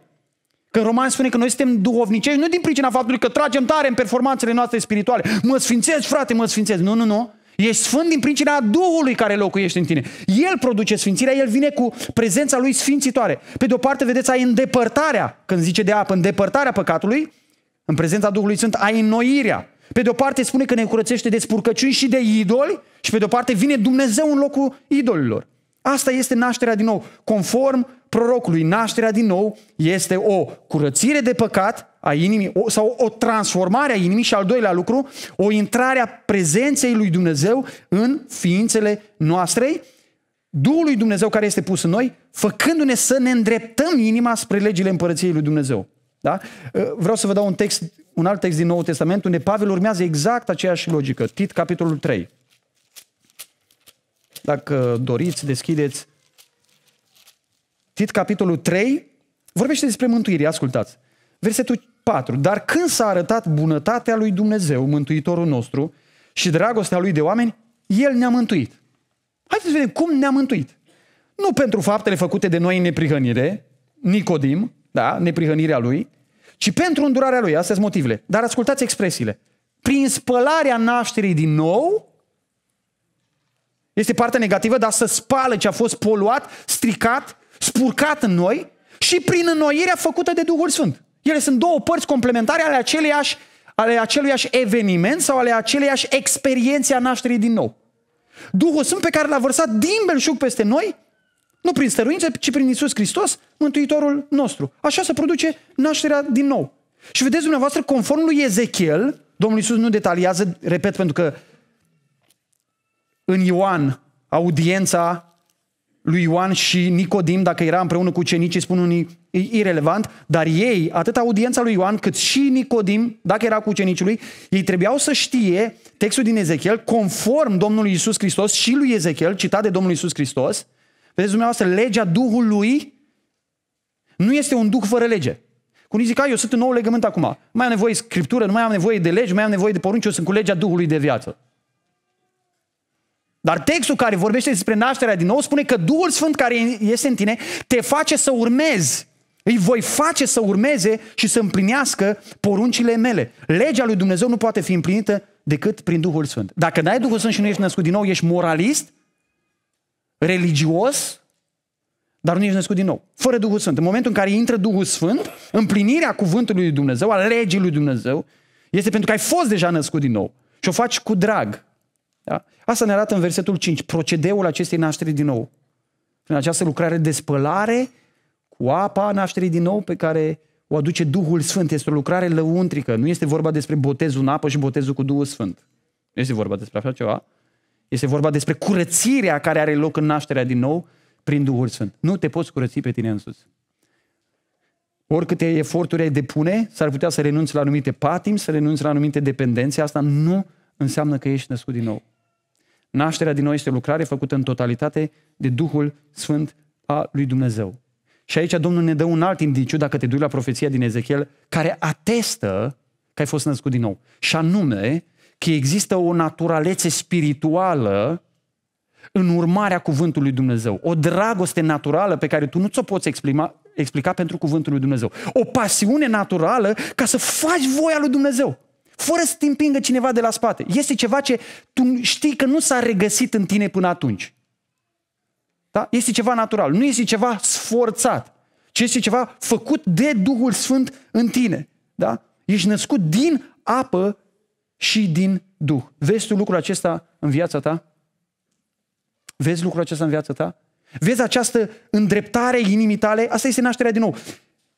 Că Roman spune că noi suntem duhovnicești nu din pricina faptului că tragem tare în performanțele noastre spirituale. Mă sfințesc, frate, mă sfințesc. Nu, nu, nu. Ești sfânt din pricina Duhului care locuiește în tine. El produce sfințirea, el vine cu prezența lui sfințitoare. Pe de o parte, vedeți, ai îndepărtarea, când zice de apă, îndepărtarea păcatului, în prezența Duhului Sfânt, ai înnoirea. Pe de o parte spune că ne curățește de spurcăciuni și de idoli și pe de o parte vine Dumnezeu în locul idolilor. Asta este nașterea din nou, conform prorocului, nașterea din nou, este o curățire de păcat a inimii sau o transformare a inimii și al doilea lucru, o intrare a prezenței lui Dumnezeu în ființele noastre, Duhul lui Dumnezeu care este pus în noi, făcându-ne să ne îndreptăm inima spre legile împărăției lui Dumnezeu. Da? Ă, vreau să vă dau un text, un alt text din Noul Testament, unde Pavel urmează exact aceeași logică. Tit, capitolul 3. Dacă doriți, deschideți Tit, capitolul 3, vorbește despre mântuire, ascultați. Versetul 4. Dar când s-a arătat bunătatea lui Dumnezeu, Mântuitorul nostru, și dragostea lui de oameni, El ne-a mântuit. Haideți să vedem cum ne-a mântuit. Nu pentru faptele făcute de noi în neprihănire, Nicodim, da, neprihănirea lui, ci pentru îndurarea lui. Astea sunt motivele. Dar ascultați expresiile. Prin spălarea nașterii din nou, este partea negativă, dar să spală ce a fost poluat, stricat, spurcat în noi și prin înnoirea făcută de Duhul Sfânt. Ele sunt două părți complementare ale aceleiași ale aceluiași eveniment sau ale aceleiași experiențe a nașterii din nou. Duhul Sfânt pe care l-a vărsat din belșug peste noi, nu prin stăruință, ci prin Isus Hristos, Mântuitorul nostru. Așa se produce nașterea din nou. Și vedeți dumneavoastră, conform lui Ezechiel, Domnul Isus nu detaliază, repet, pentru că în Ioan audiența lui Ioan și Nicodim, dacă era împreună cu cenicii, spun unii, e irrelevant, dar ei, atât audiența lui Ioan, cât și Nicodim, dacă era cu ucenicii lui, ei trebuiau să știe textul din Ezechiel, conform Domnului Isus Hristos și lui Ezechiel, citat de Domnul Isus Hristos. Vedeți dumneavoastră, legea Duhului nu este un Duh fără lege. Cum zic, eu sunt în nou legământ acum, mai am nevoie de scriptură, nu mai am nevoie de legi, mai am nevoie de porunci, eu sunt cu legea Duhului de viață. Dar textul care vorbește despre nașterea din nou spune că Duhul Sfânt care este în tine te face să urmezi. Îi voi face să urmeze și să împlinească poruncile mele. Legea lui Dumnezeu nu poate fi împlinită decât prin Duhul Sfânt. Dacă dai Duhul Sfânt și nu ești născut din nou, ești moralist, religios, dar nu ești născut din nou. Fără Duhul Sfânt. În momentul în care intră Duhul Sfânt, împlinirea cuvântului lui Dumnezeu, a legii lui Dumnezeu, este pentru că ai fost deja născut din nou. Și o faci cu drag. Da? Asta ne arată în versetul 5, procedeul acestei nașteri din nou. În această lucrare de spălare cu apa nașterii din nou pe care o aduce Duhul Sfânt. Este o lucrare lăuntrică. Nu este vorba despre botezul în apă și botezul cu Duhul Sfânt. Nu este vorba despre așa ceva. Este vorba despre curățirea care are loc în nașterea din nou prin Duhul Sfânt. Nu te poți curăți pe tine însuți. Oricâte eforturi ai depune, s-ar putea să renunți la anumite patim, să renunți la anumite dependențe. Asta nu înseamnă că ești născut din nou. Nașterea din nou este o lucrare făcută în totalitate de Duhul Sfânt a lui Dumnezeu. Și aici Domnul ne dă un alt indiciu, dacă te duci la profeția din Ezechiel, care atestă că ai fost născut din nou. Și anume că există o naturalețe spirituală în urmarea cuvântului Dumnezeu. O dragoste naturală pe care tu nu ți-o poți explica, explica pentru cuvântul lui Dumnezeu. O pasiune naturală ca să faci voia lui Dumnezeu fără să te împingă cineva de la spate. Este ceva ce tu știi că nu s-a regăsit în tine până atunci. Da? Este ceva natural, nu este ceva sforțat, ci este ceva făcut de Duhul Sfânt în tine. Da? Ești născut din apă și din Duh. Vezi tu lucrul acesta în viața ta? Vezi lucrul acesta în viața ta? Vezi această îndreptare inimii tale? Asta este nașterea din nou.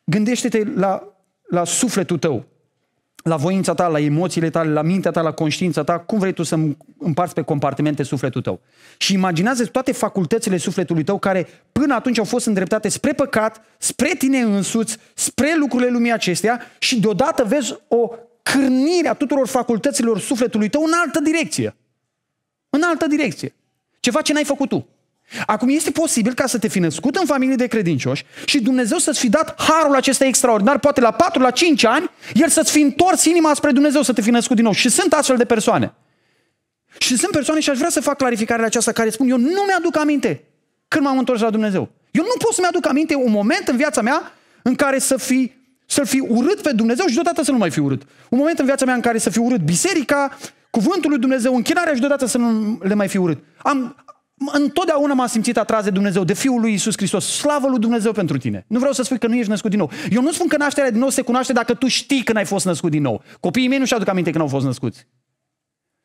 Gândește-te la, la sufletul tău la voința ta, la emoțiile tale, la mintea ta, la conștiința ta, cum vrei tu să împarți pe compartimente sufletul tău. Și imaginează toate facultățile sufletului tău care până atunci au fost îndreptate spre păcat, spre tine însuți, spre lucrurile lumii acesteia și deodată vezi o cârnire a tuturor facultăților sufletului tău în altă direcție. În altă direcție. Ceva ce n-ai făcut tu. Acum este posibil ca să te fi născut în familie de credincioși și Dumnezeu să-ți fi dat harul acesta extraordinar, poate la 4, la 5 ani, El să-ți fi întors inima spre Dumnezeu să te fi născut din nou. Și sunt astfel de persoane. Și sunt persoane și aș vrea să fac clarificarea aceasta care spun, eu nu mi-aduc aminte când m-am întors la Dumnezeu. Eu nu pot să-mi aduc aminte un moment în viața mea în care să fi, să fi urât pe Dumnezeu și deodată să nu mai fi urât. Un moment în viața mea în care să fi urât biserica, cuvântul lui Dumnezeu, închinarea și deodată să nu le mai fi urât. Am, Întotdeauna m-am simțit atras de Dumnezeu, de Fiul lui Isus Hristos. Slavă lui Dumnezeu pentru tine. Nu vreau să spui că nu ești născut din nou. Eu nu spun că nașterea din nou se cunoaște dacă tu știi că n ai fost născut din nou. Copiii mei nu și-aduc aminte n au fost născuți.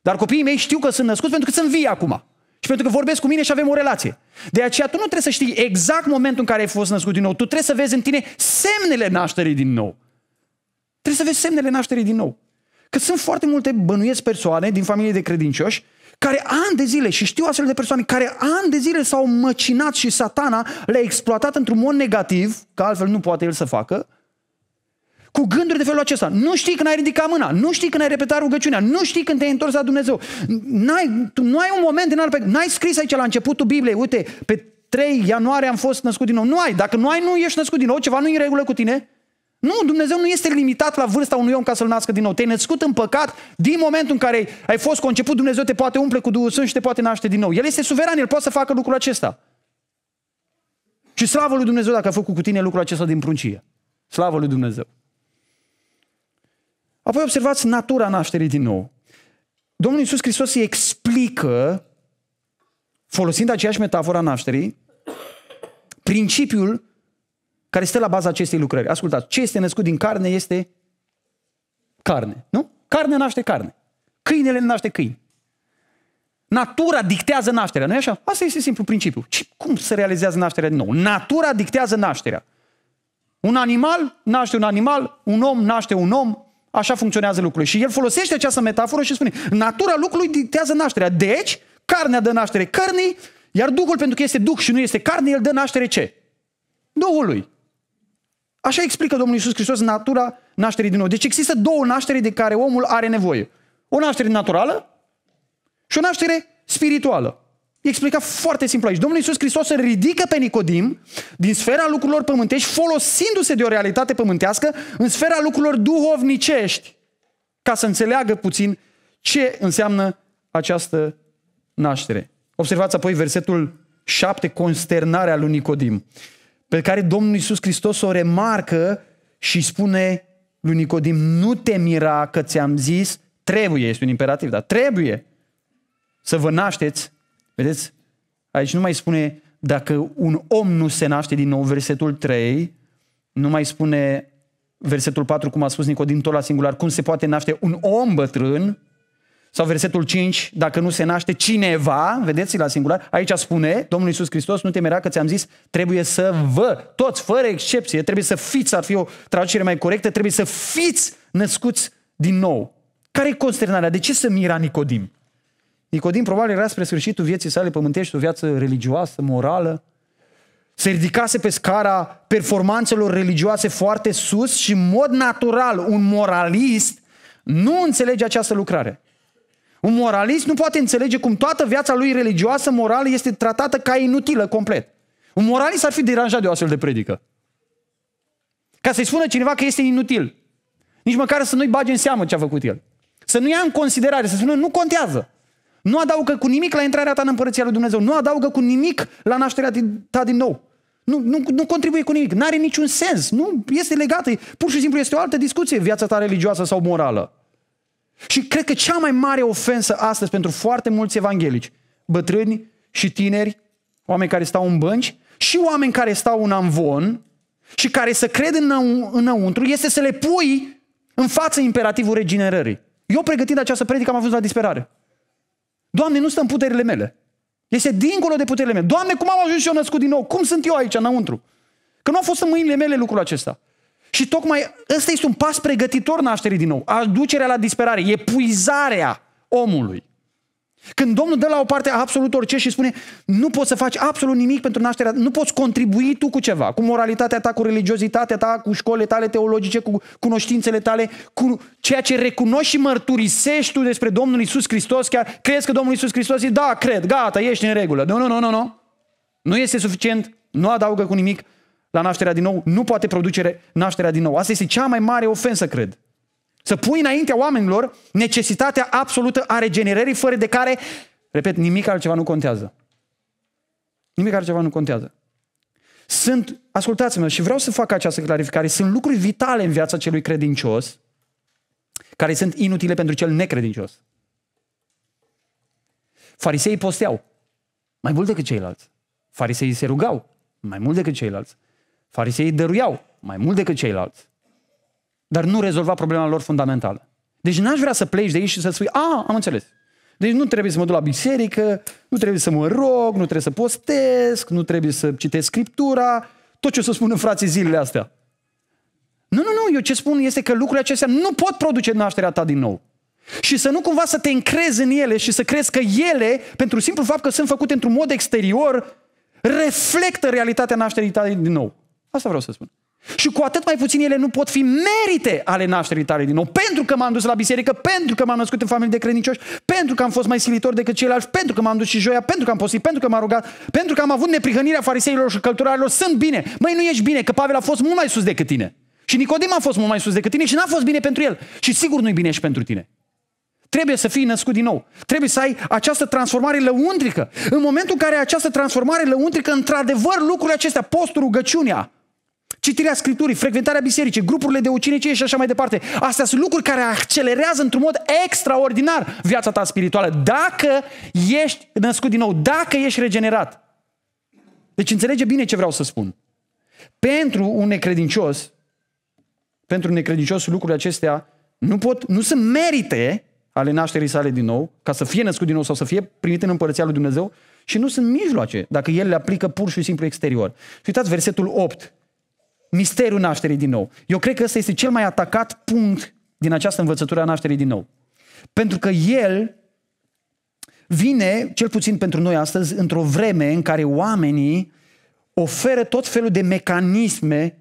Dar copiii mei știu că sunt născuți pentru că sunt vii acum. Și pentru că vorbesc cu mine și avem o relație. De aceea tu nu trebuie să știi exact momentul în care ai fost născut din nou. Tu trebuie să vezi în tine semnele nașterii din nou. Trebuie să vezi semnele nașterii din nou. Că sunt foarte multe bănuiesc persoane din familie de credincioși care ani de zile, și știu astfel de persoane, care ani de zile s-au măcinat și satana le-a exploatat într-un mod negativ, că altfel nu poate el să facă, cu gânduri de felul acesta. Nu știi când ai ridicat mâna, nu știi când ai repetat rugăciunea, nu știi când te-ai întors la Dumnezeu. N-ai, tu, nu ai un moment din pe n-ai scris aici la începutul Bibliei, uite, pe 3 ianuarie am fost născut din nou. Nu ai, dacă nu ai, nu ești născut din nou, ceva nu e în regulă cu tine. Nu, Dumnezeu nu este limitat la vârsta unui om ca să-l nască din nou. Te-ai născut în păcat din momentul în care ai fost conceput, Dumnezeu te poate umple cu Duhul Sfânt și te poate naște din nou. El este suveran, el poate să facă lucrul acesta. Și slavă lui Dumnezeu dacă a făcut cu tine lucrul acesta din pruncie. Slavă lui Dumnezeu. Apoi observați natura nașterii din nou. Domnul Iisus Hristos îi explică, folosind aceeași metaforă a nașterii, principiul care stă la baza acestei lucrări. Ascultați, ce este născut din carne este carne, nu? Carne naște carne. Câinele naște câini. Natura dictează nașterea, nu-i așa? Asta este simplu principiu. Și cum se realizează nașterea din nou? Natura dictează nașterea. Un animal naște un animal, un om naște un om, așa funcționează lucrurile. Și el folosește această metaforă și spune, natura lucrului dictează nașterea. Deci, carnea dă naștere cărnii, iar Duhul, pentru că este Duh și nu este carne, el dă naștere ce? Duhului. Așa explică Domnul Iisus Hristos natura nașterii din nou. Deci există două nașteri de care omul are nevoie. O naștere naturală și o naștere spirituală. E explicat foarte simplu aici. Domnul Iisus Hristos îl ridică pe Nicodim din sfera lucrurilor pământești, folosindu-se de o realitate pământească, în sfera lucrurilor duhovnicești, ca să înțeleagă puțin ce înseamnă această naștere. Observați apoi versetul 7, consternarea lui Nicodim pe care Domnul Iisus Hristos o remarcă și spune lui Nicodim, nu te mira că ți-am zis, trebuie, este un imperativ, dar trebuie să vă nașteți. Vedeți? Aici nu mai spune dacă un om nu se naște din nou, versetul 3, nu mai spune versetul 4, cum a spus Nicodim tot la singular, cum se poate naște un om bătrân, sau versetul 5, dacă nu se naște cineva, vedeți la singular, aici spune Domnul Iisus Hristos, nu temerea că ți-am zis, trebuie să vă, toți, fără excepție, trebuie să fiți, ar fi o traducere mai corectă, trebuie să fiți născuți din nou. Care e consternarea? De ce să mira Nicodim? Nicodim probabil era spre sfârșitul vieții sale pământești, o viață religioasă, morală, se ridicase pe scara performanțelor religioase foarte sus și în mod natural un moralist nu înțelege această lucrare. Un moralist nu poate înțelege cum toată viața lui religioasă, morală, este tratată ca inutilă complet. Un moralist ar fi deranjat de o astfel de predică. Ca să-i spună cineva că este inutil. Nici măcar să nu-i bage în seamă ce a făcut el. Să nu ia în considerare, să spună nu contează. Nu adaugă cu nimic la intrarea ta în împărăția lui Dumnezeu. Nu adaugă cu nimic la nașterea ta din nou. Nu, nu, nu contribuie cu nimic. Nu are niciun sens. Nu este legată. Pur și simplu este o altă discuție, viața ta religioasă sau morală. Și cred că cea mai mare ofensă astăzi pentru foarte mulți evanghelici, bătrâni și tineri, oameni care stau în bănci și oameni care stau în amvon și care să cred înăun, înăuntru, este să le pui în față imperativul regenerării. Eu pregătind această predică am ajuns la disperare. Doamne, nu stă în puterile mele. Este dincolo de puterile mele. Doamne, cum am ajuns și eu născut din nou? Cum sunt eu aici înăuntru? Că nu a fost în mâinile mele lucrul acesta. Și tocmai ăsta este un pas pregătitor nașterii din nou. Aducerea la disperare, epuizarea omului. Când Domnul dă la o parte absolut orice și spune nu poți să faci absolut nimic pentru nașterea, nu poți contribui tu cu ceva, cu moralitatea ta, cu religiozitatea ta, cu școlile tale teologice, cu cunoștințele tale, cu ceea ce recunoști și mărturisești tu despre Domnul Isus Hristos, chiar crezi că Domnul Isus Hristos e da, cred, gata, ești în regulă. Nu, nu, nu, nu, nu. Nu este suficient, nu adaugă cu nimic, la nașterea din nou nu poate produce nașterea din nou. Asta este cea mai mare ofensă, cred. Să pui înaintea oamenilor necesitatea absolută a regenerării, fără de care, repet, nimic altceva nu contează. Nimic altceva nu contează. Sunt, ascultați-mă, și vreau să fac această clarificare, sunt lucruri vitale în viața celui credincios, care sunt inutile pentru cel necredincios. Fariseii posteau mai mult decât ceilalți. Fariseii se rugau mai mult decât ceilalți. Fariseii dăruiau mai mult decât ceilalți, dar nu rezolva problema lor fundamentală. Deci n-aș vrea să pleci de aici și să spui, a, am înțeles. Deci nu trebuie să mă duc la biserică, nu trebuie să mă rog, nu trebuie să postesc, nu trebuie să citesc Scriptura, tot ce o să spună frații zilele astea. Nu, nu, nu, eu ce spun este că lucrurile acestea nu pot produce nașterea ta din nou. Și să nu cumva să te încrezi în ele și să crezi că ele, pentru simplu fapt că sunt făcute într-un mod exterior, reflectă realitatea nașterii tale din nou. Asta vreau să spun. Și cu atât mai puțin ele nu pot fi merite ale nașterii tale din nou. Pentru că m-am dus la biserică, pentru că m-am născut în familie de credincioși, pentru că am fost mai silitor decât ceilalți, pentru că m-am dus și joia, pentru că am postit, pentru că m-am rugat, pentru că am avut neprihănirea fariseilor și călturarilor. Sunt bine. Măi, nu ești bine, că Pavel a fost mult mai sus decât tine. Și Nicodim a fost mult mai sus decât tine și n-a fost bine pentru el. Și sigur nu-i bine și pentru tine. Trebuie să fii născut din nou. Trebuie să ai această transformare lăuntrică. În momentul în care ai această transformare lăuntrică, într-adevăr, lucrurile acestea, postul, rugăciunea, citirea Scripturii, frecventarea bisericii, grupurile de ucenicie și așa mai departe. Astea sunt lucruri care accelerează într-un mod extraordinar viața ta spirituală, dacă ești născut din nou, dacă ești regenerat. Deci înțelege bine ce vreau să spun. Pentru un necredincios, pentru un necredincios lucrurile acestea nu, pot, nu sunt merite ale nașterii sale din nou, ca să fie născut din nou sau să fie primit în împărăția lui Dumnezeu, și nu sunt mijloace, dacă el le aplică pur și simplu exterior. Și uitați versetul 8 misterul nașterii din nou. Eu cred că ăsta este cel mai atacat punct din această învățătură a nașterii din nou. Pentru că el vine, cel puțin pentru noi astăzi, într-o vreme în care oamenii oferă tot felul de mecanisme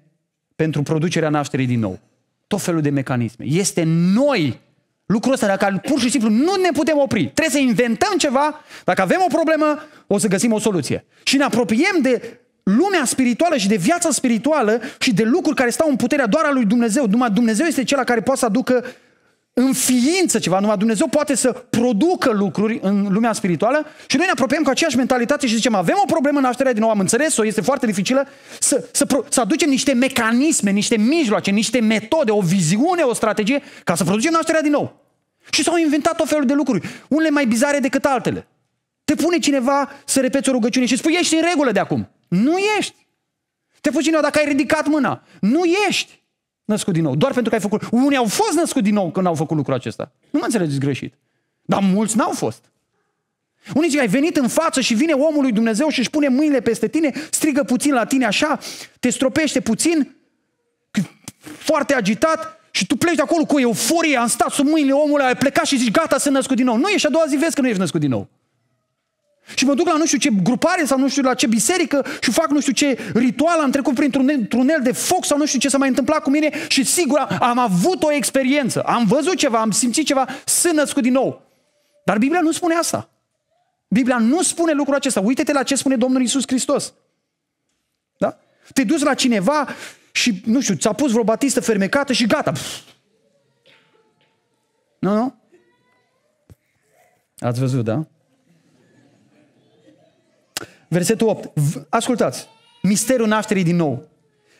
pentru producerea nașterii din nou. Tot felul de mecanisme. Este noi lucrul ăsta, dacă pur și simplu nu ne putem opri. Trebuie să inventăm ceva, dacă avem o problemă, o să găsim o soluție. Și ne apropiem de lumea spirituală și de viața spirituală și de lucruri care stau în puterea doar a lui Dumnezeu. Numai Dumnezeu este cel care poate să aducă în ființă ceva, numai Dumnezeu poate să producă lucruri în lumea spirituală și noi ne apropiem cu aceeași mentalitate și zicem avem o problemă în nașterea din nou, am înțeles-o, este foarte dificilă, să, să, să aducem niște mecanisme, niște mijloace, niște metode, o viziune, o strategie ca să producem nașterea din nou. Și s-au inventat tot felul de lucruri, unele mai bizare decât altele. Te pune cineva să repeți o rugăciune și spui ești în regulă de acum. Nu ești. Te fugi cineva dacă ai ridicat mâna. Nu ești născut din nou, doar pentru că ai făcut... Unii au fost născut din nou când au făcut lucrul acesta. Nu mă înțelegeți greșit. Dar mulți n-au fost. Unii zic, ai venit în față și vine omul lui Dumnezeu și își pune mâinile peste tine, strigă puțin la tine așa, te stropește puțin, foarte agitat și tu pleci de acolo cu euforie, am stat sub mâinile omului, ai plecat și zici, gata, sunt născut din nou. Nu ești, a doua zi vezi că nu ești născut din nou. Și mă duc la nu știu ce grupare sau nu știu la ce biserică și fac nu știu ce ritual, am trecut printr-un tunel de foc sau nu știu ce s-a mai întâmplat cu mine și sigur am avut o experiență, am văzut ceva, am simțit ceva, sunt născut din nou. Dar Biblia nu spune asta. Biblia nu spune lucrul acesta. Uite-te la ce spune Domnul Isus Hristos. Da? Te duci la cineva și, nu știu, ți-a pus vreo batistă fermecată și gata. Pff. Nu, nu? Ați văzut, da? Versetul 8. Ascultați. Misterul nașterii din nou.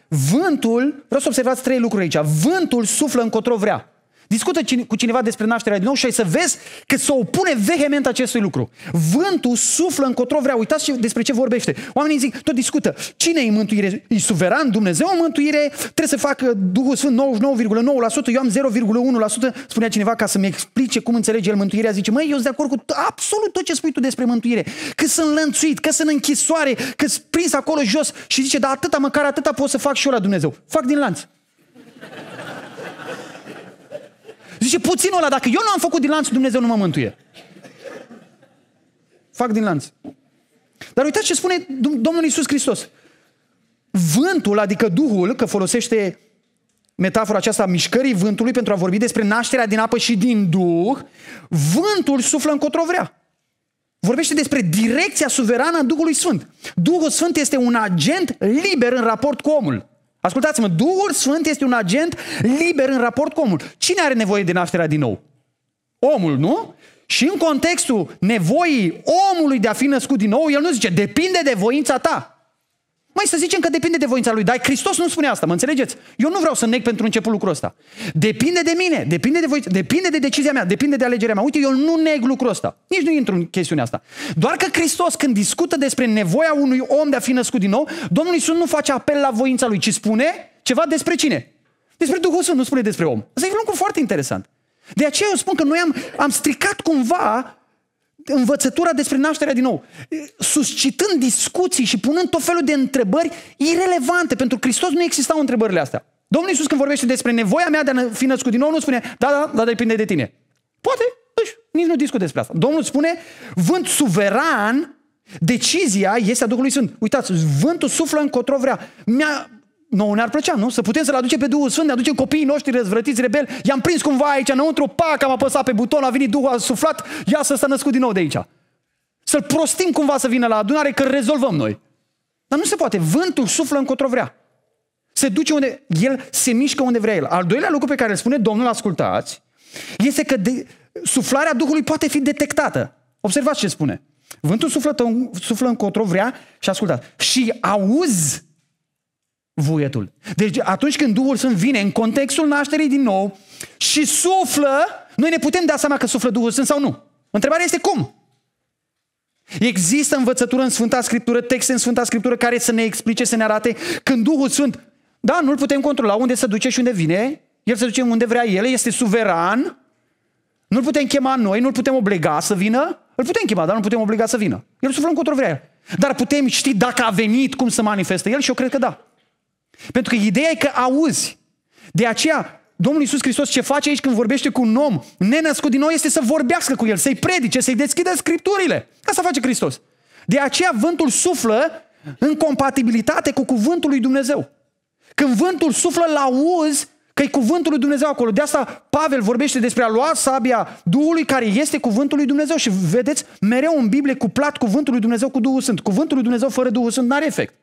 Vântul, vreau să observați trei lucruri aici. Vântul suflă încotro vrea. Discută cu cineva despre nașterea din nou și ai să vezi că se opune vehement acestui lucru. Vântul suflă încotro vrea. Uitați și despre ce vorbește. Oamenii zic, tot discută. Cine e mântuire? E suveran? Dumnezeu în mântuire? Trebuie să facă Duhul Sfânt 99,9%, eu am 0,1%. Spunea cineva ca să-mi explice cum înțelege el mântuirea. Zice, măi, eu sunt de acord cu absolut tot ce spui tu despre mântuire. Că sunt lănțuit, că sunt închisoare, că sunt prins acolo jos și zice, da atâta, măcar atâta pot să fac și eu la Dumnezeu. Fac din lanț. Zice, puținul ăla, dacă eu nu am făcut din lanț, Dumnezeu nu mă mântuie. Fac din lanț. Dar uitați ce spune Domnul Iisus Hristos. Vântul, adică Duhul, că folosește metafora aceasta a mișcării vântului pentru a vorbi despre nașterea din apă și din Duh, vântul suflă încotro vrea. Vorbește despre direcția suverană a Duhului Sfânt. Duhul Sfânt este un agent liber în raport cu omul. Ascultați-mă, Duhul Sfânt este un agent liber în raport cu omul. Cine are nevoie de nașterea din nou? Omul, nu? Și în contextul nevoii omului de a fi născut din nou, el nu zice, depinde de voința ta. Mai să zicem că depinde de voința lui, dar Hristos nu spune asta, mă înțelegeți? Eu nu vreau să neg pentru început lucrul ăsta. Depinde de mine, depinde de voința, depinde de decizia mea, depinde de alegerea mea. Uite, eu nu neg lucrul ăsta. Nici nu intru în chestiunea asta. Doar că Hristos, când discută despre nevoia unui om de a fi născut din nou, Domnul Isus nu face apel la voința lui, ci spune ceva despre cine? Despre Duhul Sfânt, nu spune despre om. Asta e un lucru foarte interesant. De aceea eu spun că noi am, am stricat cumva învățătura despre nașterea din nou, suscitând discuții și punând tot felul de întrebări irelevante. Pentru Hristos nu existau întrebările astea. Domnul Iisus când vorbește despre nevoia mea de a fi născut din nou, nu spune, da, da, da depinde de tine. Poate, deci, nici nu discut despre asta. Domnul spune, vânt suveran, decizia este a Duhului Sfânt. Uitați, vântul suflă încotro vrea. Mi-a nu ne-ar plăcea, nu? Să putem să-L aducem pe Duhul Sfânt, ne aducem copiii noștri răzvrătiți, rebeli, i-am prins cumva aici înăuntru, pac, am apăsat pe buton, a venit Duhul, a suflat, ia să s-a născut din nou de aici. Să-L prostim cumva să vină la adunare, că rezolvăm noi. Dar nu se poate, vântul suflă încotro vrea. Se duce unde, el se mișcă unde vrea el. Al doilea lucru pe care îl spune Domnul, ascultați, este că de, suflarea Duhului poate fi detectată. Observați ce spune. Vântul suflă, tău, suflă încotro vrea și ascultați. Și auzi vuietul. Deci atunci când Duhul Sfânt vine în contextul nașterii din nou și suflă, noi ne putem da seama că suflă Duhul Sfânt sau nu. Întrebarea este cum? Există învățătură în Sfânta Scriptură, texte în Sfânta Scriptură care să ne explice, să ne arate când Duhul Sfânt, da, nu-L putem controla unde se duce și unde vine, El se duce unde vrea El, este suveran, nu-L putem chema noi, nu-L putem obliga să vină, îl putem chema, dar nu putem obliga să vină. El suflă control vrea El. Dar putem ști dacă a venit, cum să manifestă El și eu cred că da. Pentru că ideea e că auzi. De aceea, Domnul Iisus Hristos ce face aici când vorbește cu un om nenăscut din nou este să vorbească cu el, să-i predice, să-i deschidă scripturile. Asta face Hristos. De aceea vântul suflă în compatibilitate cu cuvântul lui Dumnezeu. Când vântul suflă, la uz, că e cuvântul lui Dumnezeu acolo. De asta Pavel vorbește despre a lua sabia Duhului care este cuvântul lui Dumnezeu. Și vedeți, mereu în Biblie cuplat cuvântul lui Dumnezeu cu Duhul Sfânt. Cuvântul lui Dumnezeu fără Duhul Sfânt n-are efect.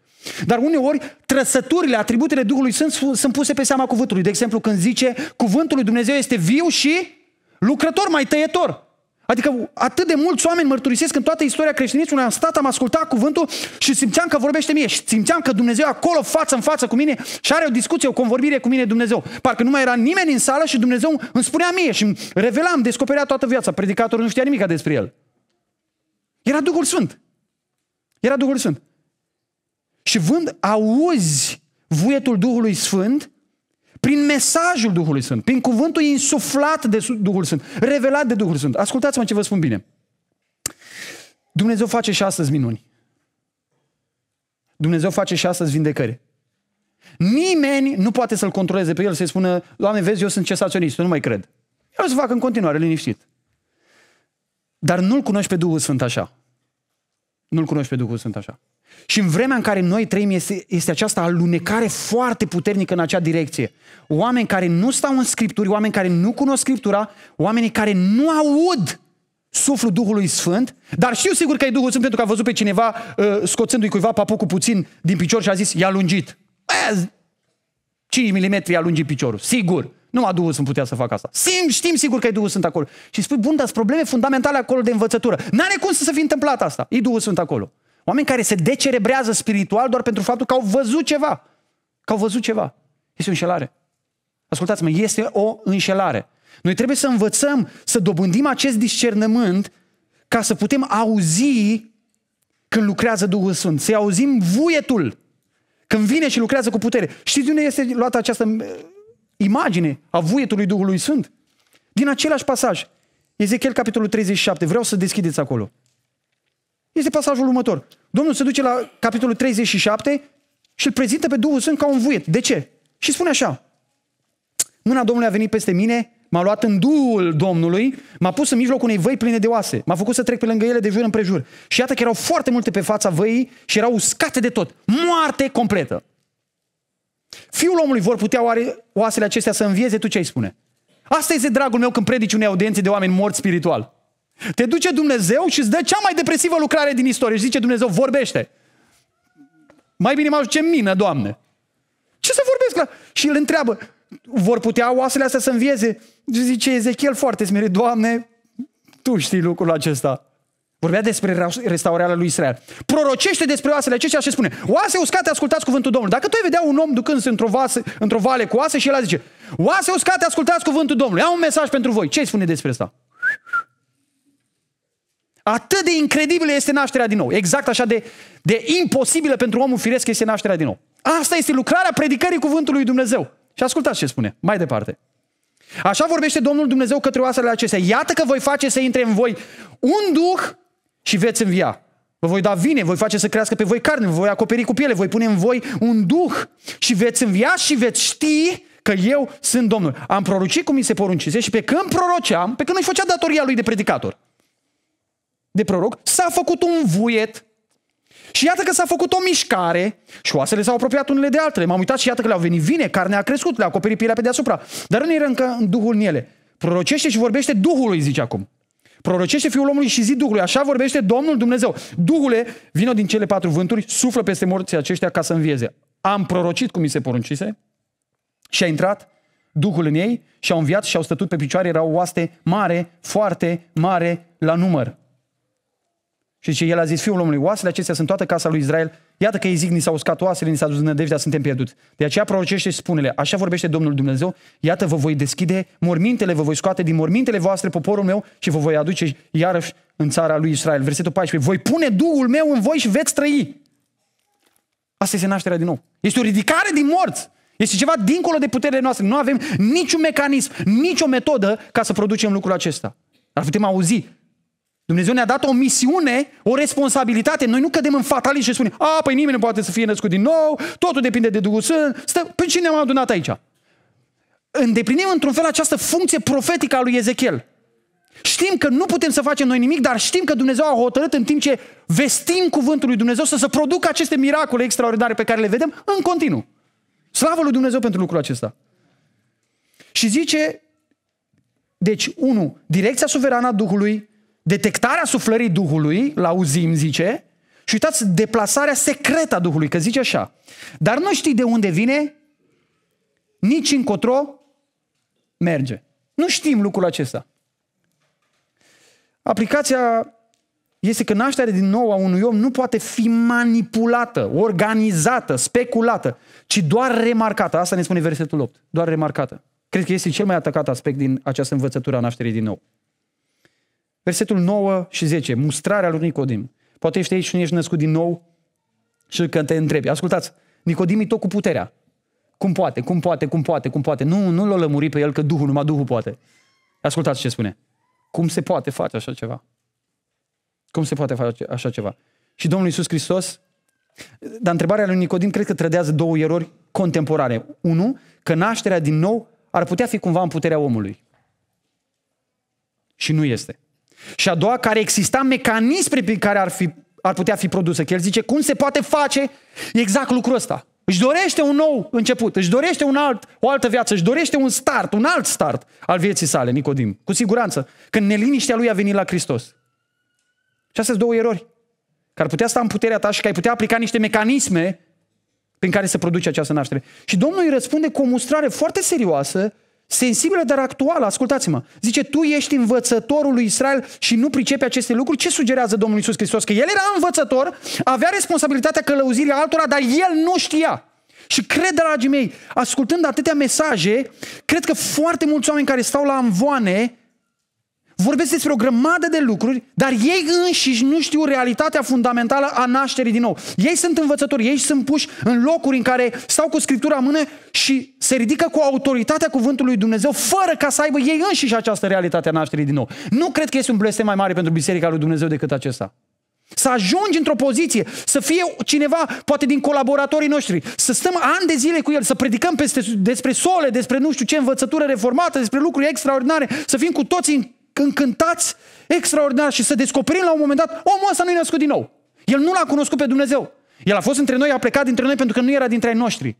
Dar uneori trăsăturile, atributele Duhului sunt sunt puse pe seama cuvântului. De exemplu, când zice cuvântul lui Dumnezeu este viu și lucrător, mai tăietor. Adică atât de mulți oameni mărturisesc în toată istoria creștinismului, am stat, am ascultat cuvântul și simțeam că vorbește mie și simțeam că Dumnezeu acolo față în față cu mine și are o discuție, o convorbire cu mine Dumnezeu. Parcă nu mai era nimeni în sală și Dumnezeu îmi spunea mie și îmi revelam, descoperea toată viața. Predicatorul nu știa nimic despre el. Era Duhul Sfânt. Era Duhul Sfânt și vând, auzi vuietul Duhului Sfânt prin mesajul Duhului Sfânt, prin cuvântul insuflat de Duhul Sfânt, revelat de Duhul Sfânt. Ascultați-mă ce vă spun bine. Dumnezeu face și astăzi minuni. Dumnezeu face și astăzi vindecări. Nimeni nu poate să-l controleze pe el, să-i spună, Doamne, vezi, eu sunt cesaționist, nu mai cred. El o să facă în continuare, liniștit. Dar nu-l cunoști pe Duhul Sfânt așa. Nu-l cunoști pe Duhul Sfânt așa. Și în vremea în care noi trăim este, este această alunecare foarte puternică în acea direcție. Oameni care nu stau în Scripturi, oameni care nu cunosc Scriptura, oamenii care nu aud suflul Duhului Sfânt, dar știu sigur că e Duhul Sfânt pentru că a văzut pe cineva uh, scoțându-i cuiva papucul puțin din picior și a zis, i-a lungit. 5 mm a lungit piciorul, sigur. nu a Duhul Sfânt putea să facă asta. Sim, știm sigur că e Duhul Sfânt acolo. Și spui, bun, dar sunt probleme fundamentale acolo de învățătură. N-are cum să se fi întâmplat asta. E Duhul Sfânt acolo. Oameni care se decerebrează spiritual doar pentru faptul că au văzut ceva. Că au văzut ceva. Este o înșelare. Ascultați-mă, este o înșelare. Noi trebuie să învățăm să dobândim acest discernământ ca să putem auzi când lucrează Duhul Sfânt. Să-i auzim vuietul când vine și lucrează cu putere. Știți unde este luată această eh, imagine a vuietului Duhului Sfânt? Din același pasaj. Ezechiel capitolul 37. Vreau să deschideți acolo. Este pasajul următor. Domnul se duce la capitolul 37 și îl prezintă pe Duhul Sfânt ca un vuiet. De ce? Și spune așa. Mâna Domnului a venit peste mine, m-a luat în Duhul Domnului, m-a pus în mijlocul unei văi pline de oase, m-a făcut să trec pe lângă ele de jur împrejur. Și iată că erau foarte multe pe fața văii și erau uscate de tot. Moarte completă. Fiul omului vor putea oare oasele acestea să învieze, tu ce ai spune? Asta este dragul meu când predici unei audiențe de oameni morți spiritual. Te duce Dumnezeu și îți dă cea mai depresivă lucrare din istorie și zice Dumnezeu, vorbește. Mai bine mă ajuce mină, Doamne. Ce să vorbesc? Și îl întreabă, vor putea oasele astea să învieze? Și zice Ezechiel foarte smerit, Doamne, Tu știi lucrul acesta. Vorbea despre restaurarea lui Israel. Prorocește despre oasele acestea și spune, oase uscate, ascultați cuvântul Domnului. Dacă tu ai vedea un om ducându-se într-o, vase, într-o vale cu oase și el a zice, oase uscate, ascultați cuvântul Domnului. Am un mesaj pentru voi. Ce spune despre asta? Atât de incredibilă este nașterea din nou. Exact așa de, de imposibilă pentru omul firesc este nașterea din nou. Asta este lucrarea predicării cuvântului lui Dumnezeu. Și ascultați ce spune mai departe. Așa vorbește Domnul Dumnezeu către oasele acestea. Iată că voi face să intre în voi un duh și veți învia. Vă voi da vine, voi face să crească pe voi carne, vă voi acoperi cu piele, voi pune în voi un duh și veți învia și veți ști că eu sunt Domnul. Am prorocit cum mi se poruncise și pe când proroceam, pe când îi făcea datoria lui de predicator de proroc, s-a făcut un vuiet și iată că s-a făcut o mișcare și oasele s-au apropiat unele de altele. M-am uitat și iată că le-au venit vine, carnea a crescut, le-a acoperit pielea pe deasupra. Dar nu era încă în Duhul în ele. Prorocește și vorbește Duhului, zice acum. Prorocește Fiul omului și zi Duhului. Așa vorbește Domnul Dumnezeu. Duhule, vină din cele patru vânturi, suflă peste morții aceștia ca să învieze. Am prorocit cum mi se poruncise și a intrat Duhul în ei și au înviat și au stătut pe picioare, erau oaste mare, foarte mare la număr. Și ce el a zis, fiul omului, oasele acestea sunt toată casa lui Israel, iată că ei zic, ni s-au uscat oasele, ni s-a dus nădejdea, suntem pierduți. De aceea prorocește și spune așa vorbește Domnul Dumnezeu, iată vă voi deschide mormintele, vă voi scoate din mormintele voastre poporul meu și vă voi aduce iarăși în țara lui Israel. Versetul 14, voi pune Duhul meu în voi și veți trăi. Asta este nașterea din nou. Este o ridicare din morți. Este ceva dincolo de puterile noastre. Nu avem niciun mecanism, nicio metodă ca să producem lucrul acesta. Dar putem auzi Dumnezeu ne-a dat o misiune, o responsabilitate. Noi nu cădem în fatalism și spunem, a, păi nimeni nu poate să fie născut din nou, totul depinde de Duhul Sfânt, stă, pe păi cine am adunat aici? Îndeplinim într-un fel această funcție profetică a lui Ezechiel. Știm că nu putem să facem noi nimic, dar știm că Dumnezeu a hotărât în timp ce vestim cuvântul lui Dumnezeu să se producă aceste miracole extraordinare pe care le vedem în continuu. Slavă lui Dumnezeu pentru lucrul acesta. Și zice, deci, unu, direcția suverană a Duhului, detectarea suflării Duhului, la uzim zice, și uitați deplasarea secretă a Duhului, că zice așa. Dar nu știi de unde vine, nici încotro merge. Nu știm lucrul acesta. Aplicația este că nașterea din nou a unui om nu poate fi manipulată, organizată, speculată, ci doar remarcată. Asta ne spune versetul 8. Doar remarcată. Cred că este cel mai atacat aspect din această învățătură a nașterii din nou. Versetul 9 și 10, mustrarea lui Nicodim. Poate ești aici și nu ești născut din nou și când te întrebi. Ascultați, Nicodim e tot cu puterea. Cum poate, cum poate, cum poate, cum poate. Nu, nu l-a lămurit pe el că Duhul, numai Duhul poate. Ascultați ce spune. Cum se poate face așa ceva? Cum se poate face așa ceva? Și Domnul Iisus Hristos, dar întrebarea lui Nicodim cred că trădează două erori contemporane. Unu, că nașterea din nou ar putea fi cumva în puterea omului. Și nu este. Și a doua, care exista mecanism prin care ar, fi, ar putea fi produsă. Că el zice, cum se poate face exact lucrul ăsta? Își dorește un nou început, își dorește un alt, o altă viață, își dorește un start, un alt start al vieții sale, Nicodim. Cu siguranță, când neliniștea lui a venit la Hristos. Și astea sunt două erori care putea sta în puterea ta și că ai putea aplica niște mecanisme prin care se produce această naștere. Și Domnul îi răspunde cu o mustrare foarte serioasă sensibilă, dar actuală, ascultați-mă. Zice, tu ești învățătorul lui Israel și nu pricepi aceste lucruri. Ce sugerează Domnul Isus Hristos? Că el era învățător, avea responsabilitatea călăuzirii altora, dar el nu știa. Și cred, dragii mei, ascultând atâtea mesaje, cred că foarte mulți oameni care stau la amvoane, vorbesc despre o grămadă de lucruri, dar ei înșiși nu știu realitatea fundamentală a nașterii din nou. Ei sunt învățători, ei sunt puși în locuri în care stau cu Scriptura în mână și se ridică cu autoritatea cuvântului lui Dumnezeu, fără ca să aibă ei înșiși această realitate a nașterii din nou. Nu cred că este un blestem mai mare pentru Biserica lui Dumnezeu decât acesta. Să ajungi într-o poziție, să fie cineva, poate din colaboratorii noștri, să stăm ani de zile cu el, să predicăm peste, despre sole, despre nu știu ce învățătură reformată, despre lucruri extraordinare, să fim cu toții încântați extraordinar și să descoperim la un moment dat, omul ăsta nu e născut din nou. El nu l-a cunoscut pe Dumnezeu. El a fost între noi, a plecat dintre noi pentru că nu era dintre ai noștri.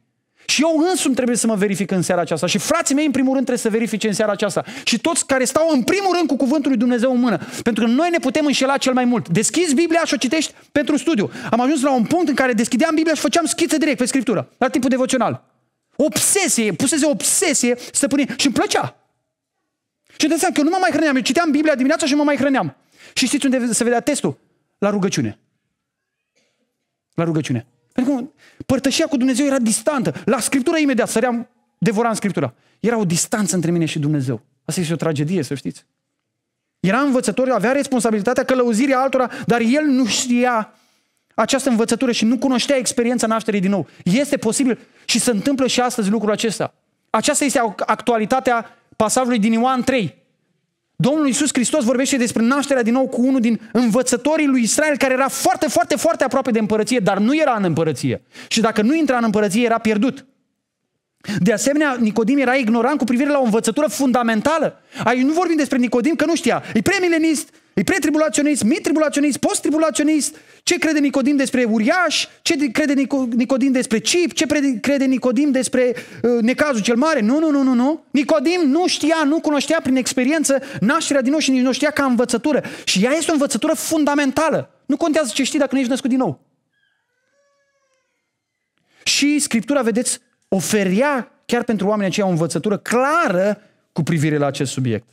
Și eu însumi trebuie să mă verific în seara aceasta. Și frații mei, în primul rând, trebuie să verifice în seara aceasta. Și toți care stau, în primul rând, cu Cuvântul lui Dumnezeu în mână. Pentru că noi ne putem înșela cel mai mult. Deschizi Biblia și o citești pentru studiu. Am ajuns la un punct în care deschideam Biblia și făceam schițe direct pe scriptură, la timpul devoțional. Obsesie, pusese obsesie stăpânie. Și îmi plăcea. Și de că eu nu mă mai hrăneam. Eu citeam Biblia dimineața și mă mai hrăneam. Și știți unde se vedea testul? La rugăciune. La rugăciune. Pentru că părtășia cu Dumnezeu era distantă. La Scriptură imediat săream, devoram Scriptura. Era o distanță între mine și Dumnezeu. Asta este o tragedie, să știți. Era învățător, avea responsabilitatea călăuzirii altora, dar el nu știa această învățătură și nu cunoștea experiența nașterii din nou. Este posibil și se întâmplă și astăzi lucrul acesta. Aceasta este actualitatea pasajului din Ioan 3. Domnul Iisus Hristos vorbește despre nașterea din nou cu unul din învățătorii lui Israel care era foarte, foarte, foarte aproape de împărăție, dar nu era în împărăție. Și dacă nu intra în împărăție, era pierdut. De asemenea, Nicodim era ignorant cu privire la o învățătură fundamentală. Aici nu vorbim despre Nicodim că nu știa. E premilenist, E pretribulaționist, mitribulaționist, post Ce crede Nicodim despre uriaș? Ce crede Nicodim despre cip? Ce crede Nicodim despre uh, necazul cel mare? Nu, nu, nu, nu, nu. Nicodim nu știa, nu cunoștea prin experiență nașterea din nou și nici nu știa ca învățătură. Și ea este o învățătură fundamentală. Nu contează ce știi dacă nu ești născut din nou. Și Scriptura, vedeți, oferea chiar pentru oamenii aceia o învățătură clară cu privire la acest subiect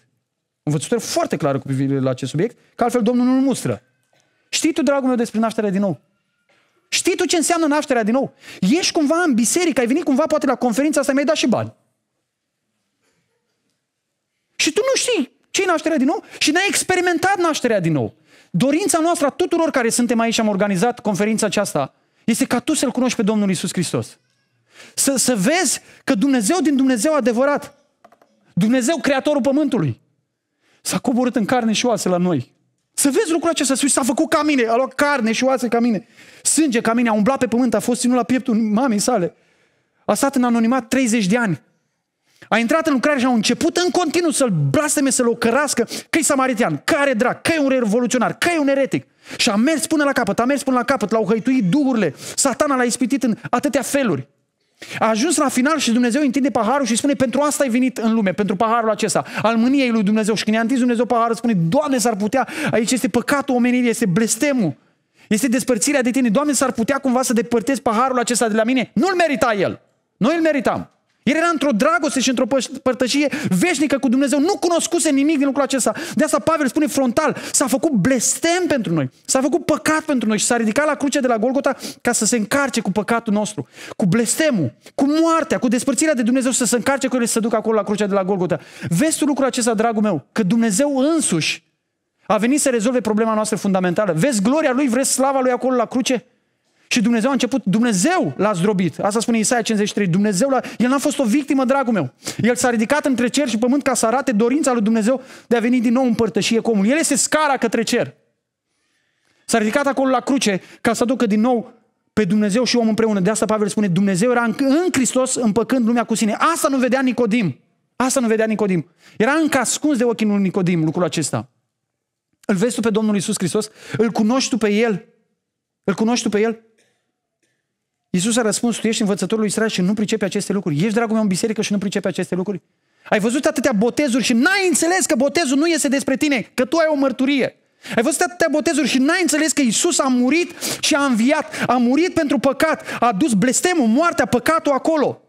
învățătură foarte clară cu privire la acest subiect, că altfel Domnul nu-l mustră. Știi tu, dragul meu, despre nașterea din nou? Știi tu ce înseamnă nașterea din nou? Ești cumva în biserică, ai venit cumva poate la conferința asta, mi-ai dat și bani. Și tu nu știi ce e nașterea din nou și n-ai experimentat nașterea din nou. Dorința noastră a tuturor care suntem aici și am organizat conferința aceasta este ca tu să-L cunoști pe Domnul Isus Hristos. Să, să vezi că Dumnezeu din Dumnezeu adevărat, Dumnezeu creatorul pământului, S-a coborât în carne și oase la noi. Să vezi lucrul acesta, să s-a făcut ca mine, a luat carne și oase ca mine, sânge ca mine, a umblat pe pământ, a fost ținut la pieptul mamei sale. A stat în anonimat 30 de ani. A intrat în lucrare și a început în continuu să-l blasteme, să-l ocărască, că e samaritian, că are drag, că e un revoluționar, că e un eretic. Și a mers până la capăt, a mers până la capăt, l-au hăituit duhurile, satana l-a ispitit în atâtea feluri. A ajuns la final și Dumnezeu întinde paharul și spune pentru asta ai venit în lume, pentru paharul acesta, al mâniei lui Dumnezeu. Și când i-a întins Dumnezeu paharul, spune, Doamne, s-ar putea, aici este păcatul omenirii, este blestemul, este despărțirea de tine. Doamne, s-ar putea cumva să depărtezi paharul acesta de la mine? Nu-l merita el, noi îl meritam. El era într-o dragoste și într-o părtășie veșnică cu Dumnezeu. Nu cunoscuse nimic din lucrul acesta. De asta Pavel spune frontal, s-a făcut blestem pentru noi, s-a făcut păcat pentru noi și s-a ridicat la cruce de la Golgota ca să se încarce cu păcatul nostru, cu blestemul, cu moartea, cu despărțirea de Dumnezeu să se încarce cu el și să ducă acolo la crucea de la Golgota. Vezi tu lucrul acesta, dragul meu, că Dumnezeu însuși a venit să rezolve problema noastră fundamentală. Vezi gloria lui, vrei slava lui acolo la cruce? Și Dumnezeu a început, Dumnezeu l-a zdrobit. Asta spune Isaia 53. Dumnezeu l-a, el n-a fost o victimă, dragul meu. El s-a ridicat între cer și pământ ca să arate dorința lui Dumnezeu de a veni din nou în părtășie cu omul. El este scara către cer. S-a ridicat acolo la cruce ca să aducă din nou pe Dumnezeu și om împreună. De asta Pavel spune, Dumnezeu era în, Hristos împăcând lumea cu sine. Asta nu vedea Nicodim. Asta nu vedea Nicodim. Era încă ascuns de ochii lui Nicodim lucrul acesta. Îl vezi tu pe Domnul Isus Hristos? Îl cunoști tu pe El? Îl cunoști tu pe El? Iisus a răspuns, tu ești învățătorul lui Israel și nu pricepi aceste lucruri. Ești, dragul meu, în biserică și nu pricepi aceste lucruri. Ai văzut atâtea botezuri și n-ai înțeles că botezul nu este despre tine, că tu ai o mărturie. Ai văzut atâtea botezuri și n-ai înțeles că Isus a murit și a înviat. A murit pentru păcat, a dus blestemul, moartea, păcatul acolo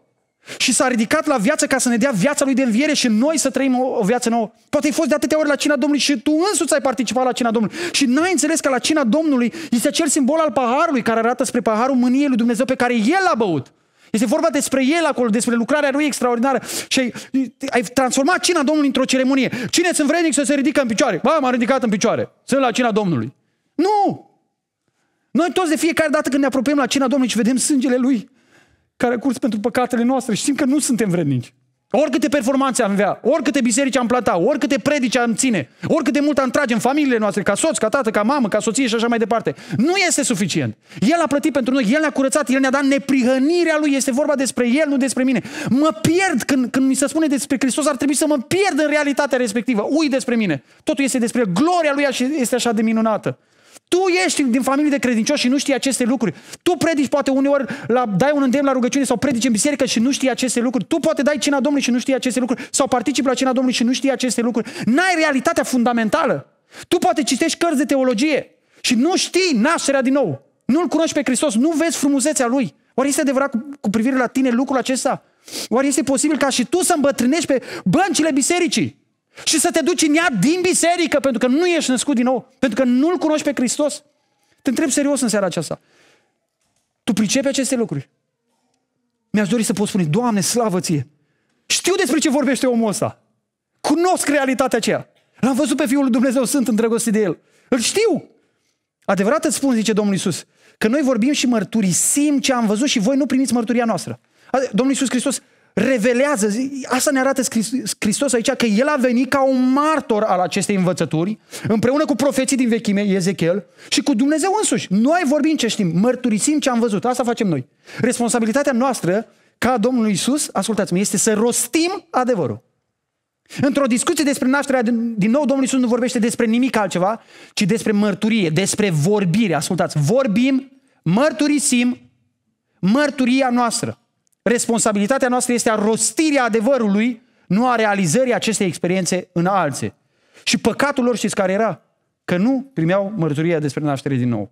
și s-a ridicat la viață ca să ne dea viața lui de înviere și noi să trăim o, o viață nouă. Poate ai fost de atâtea ori la cina Domnului și tu însuți ai participat la cina Domnului și n-ai înțeles că la cina Domnului este acel simbol al paharului care arată spre paharul mâniei lui Dumnezeu pe care El l-a băut. Este vorba despre El acolo, despre lucrarea Lui extraordinară și ai, ai transformat cina Domnului într-o ceremonie. Cine sunt vrednic să se ridică în picioare? Ba, m a ridicat în picioare. Sunt la cina Domnului. Nu! Noi toți de fiecare dată când ne apropiem la cina Domnului și vedem sângele Lui, care a curs pentru păcatele noastre. și Știm că nu suntem vrednici. Oricâte performanțe am avea, oricâte biserici am plata, oricâte predici am ține, oricât de mult am trage în familiile noastre, ca soț, ca tată, ca mamă, ca soție și așa mai departe. Nu este suficient. El a plătit pentru noi, El ne-a curățat, El ne-a dat neprihănirea Lui, este vorba despre El, nu despre mine. Mă pierd când, când mi se spune despre Hristos, ar trebui să mă pierd în realitatea respectivă. Ui despre mine. Totul este despre El, gloria Lui este așa de minunată. Tu ești din familie de credincioși și nu știi aceste lucruri. Tu predici poate uneori, la, dai un îndemn la rugăciune sau predici în biserică și nu știi aceste lucruri. Tu poate dai cina Domnului și nu știi aceste lucruri. Sau participi la cina Domnului și nu știi aceste lucruri. N-ai realitatea fundamentală. Tu poate citești cărți de teologie și nu știi nașterea din nou. Nu-L cunoști pe Hristos, nu vezi frumusețea Lui. Oare este adevărat cu, cu privire la tine lucrul acesta? Oare este posibil ca și tu să îmbătrânești pe băncile bisericii? și să te duci în ea din biserică, pentru că nu ești născut din nou, pentru că nu-L cunoști pe Hristos. Te întreb serios în seara aceasta. Tu pricepi aceste lucruri? Mi-aș dori să pot spune, Doamne, slavă ție! Știu despre ce vorbește omul ăsta. Cunosc realitatea aceea. L-am văzut pe Fiul lui Dumnezeu, sunt îndrăgostit de el. Îl știu. Adevărat îți spun, zice Domnul Isus, că noi vorbim și mărturisim ce am văzut și voi nu primiți mărturia noastră. Domnul Isus Hristos revelează, asta ne arată Hristos aici, că El a venit ca un martor al acestei învățături, împreună cu profeții din vechime, Ezechiel, și cu Dumnezeu însuși. Noi vorbim ce știm, mărturisim ce am văzut, asta facem noi. Responsabilitatea noastră, ca Domnul Isus, ascultați-mă, este să rostim adevărul. Într-o discuție despre nașterea, din, din nou Domnul Isus nu vorbește despre nimic altceva, ci despre mărturie, despre vorbire. Ascultați, vorbim, mărturisim mărturia noastră. Responsabilitatea noastră este a rostirii adevărului, nu a realizării acestei experiențe în alții. Și păcatul lor știți care era? Că nu primeau mărturia despre naștere din nou.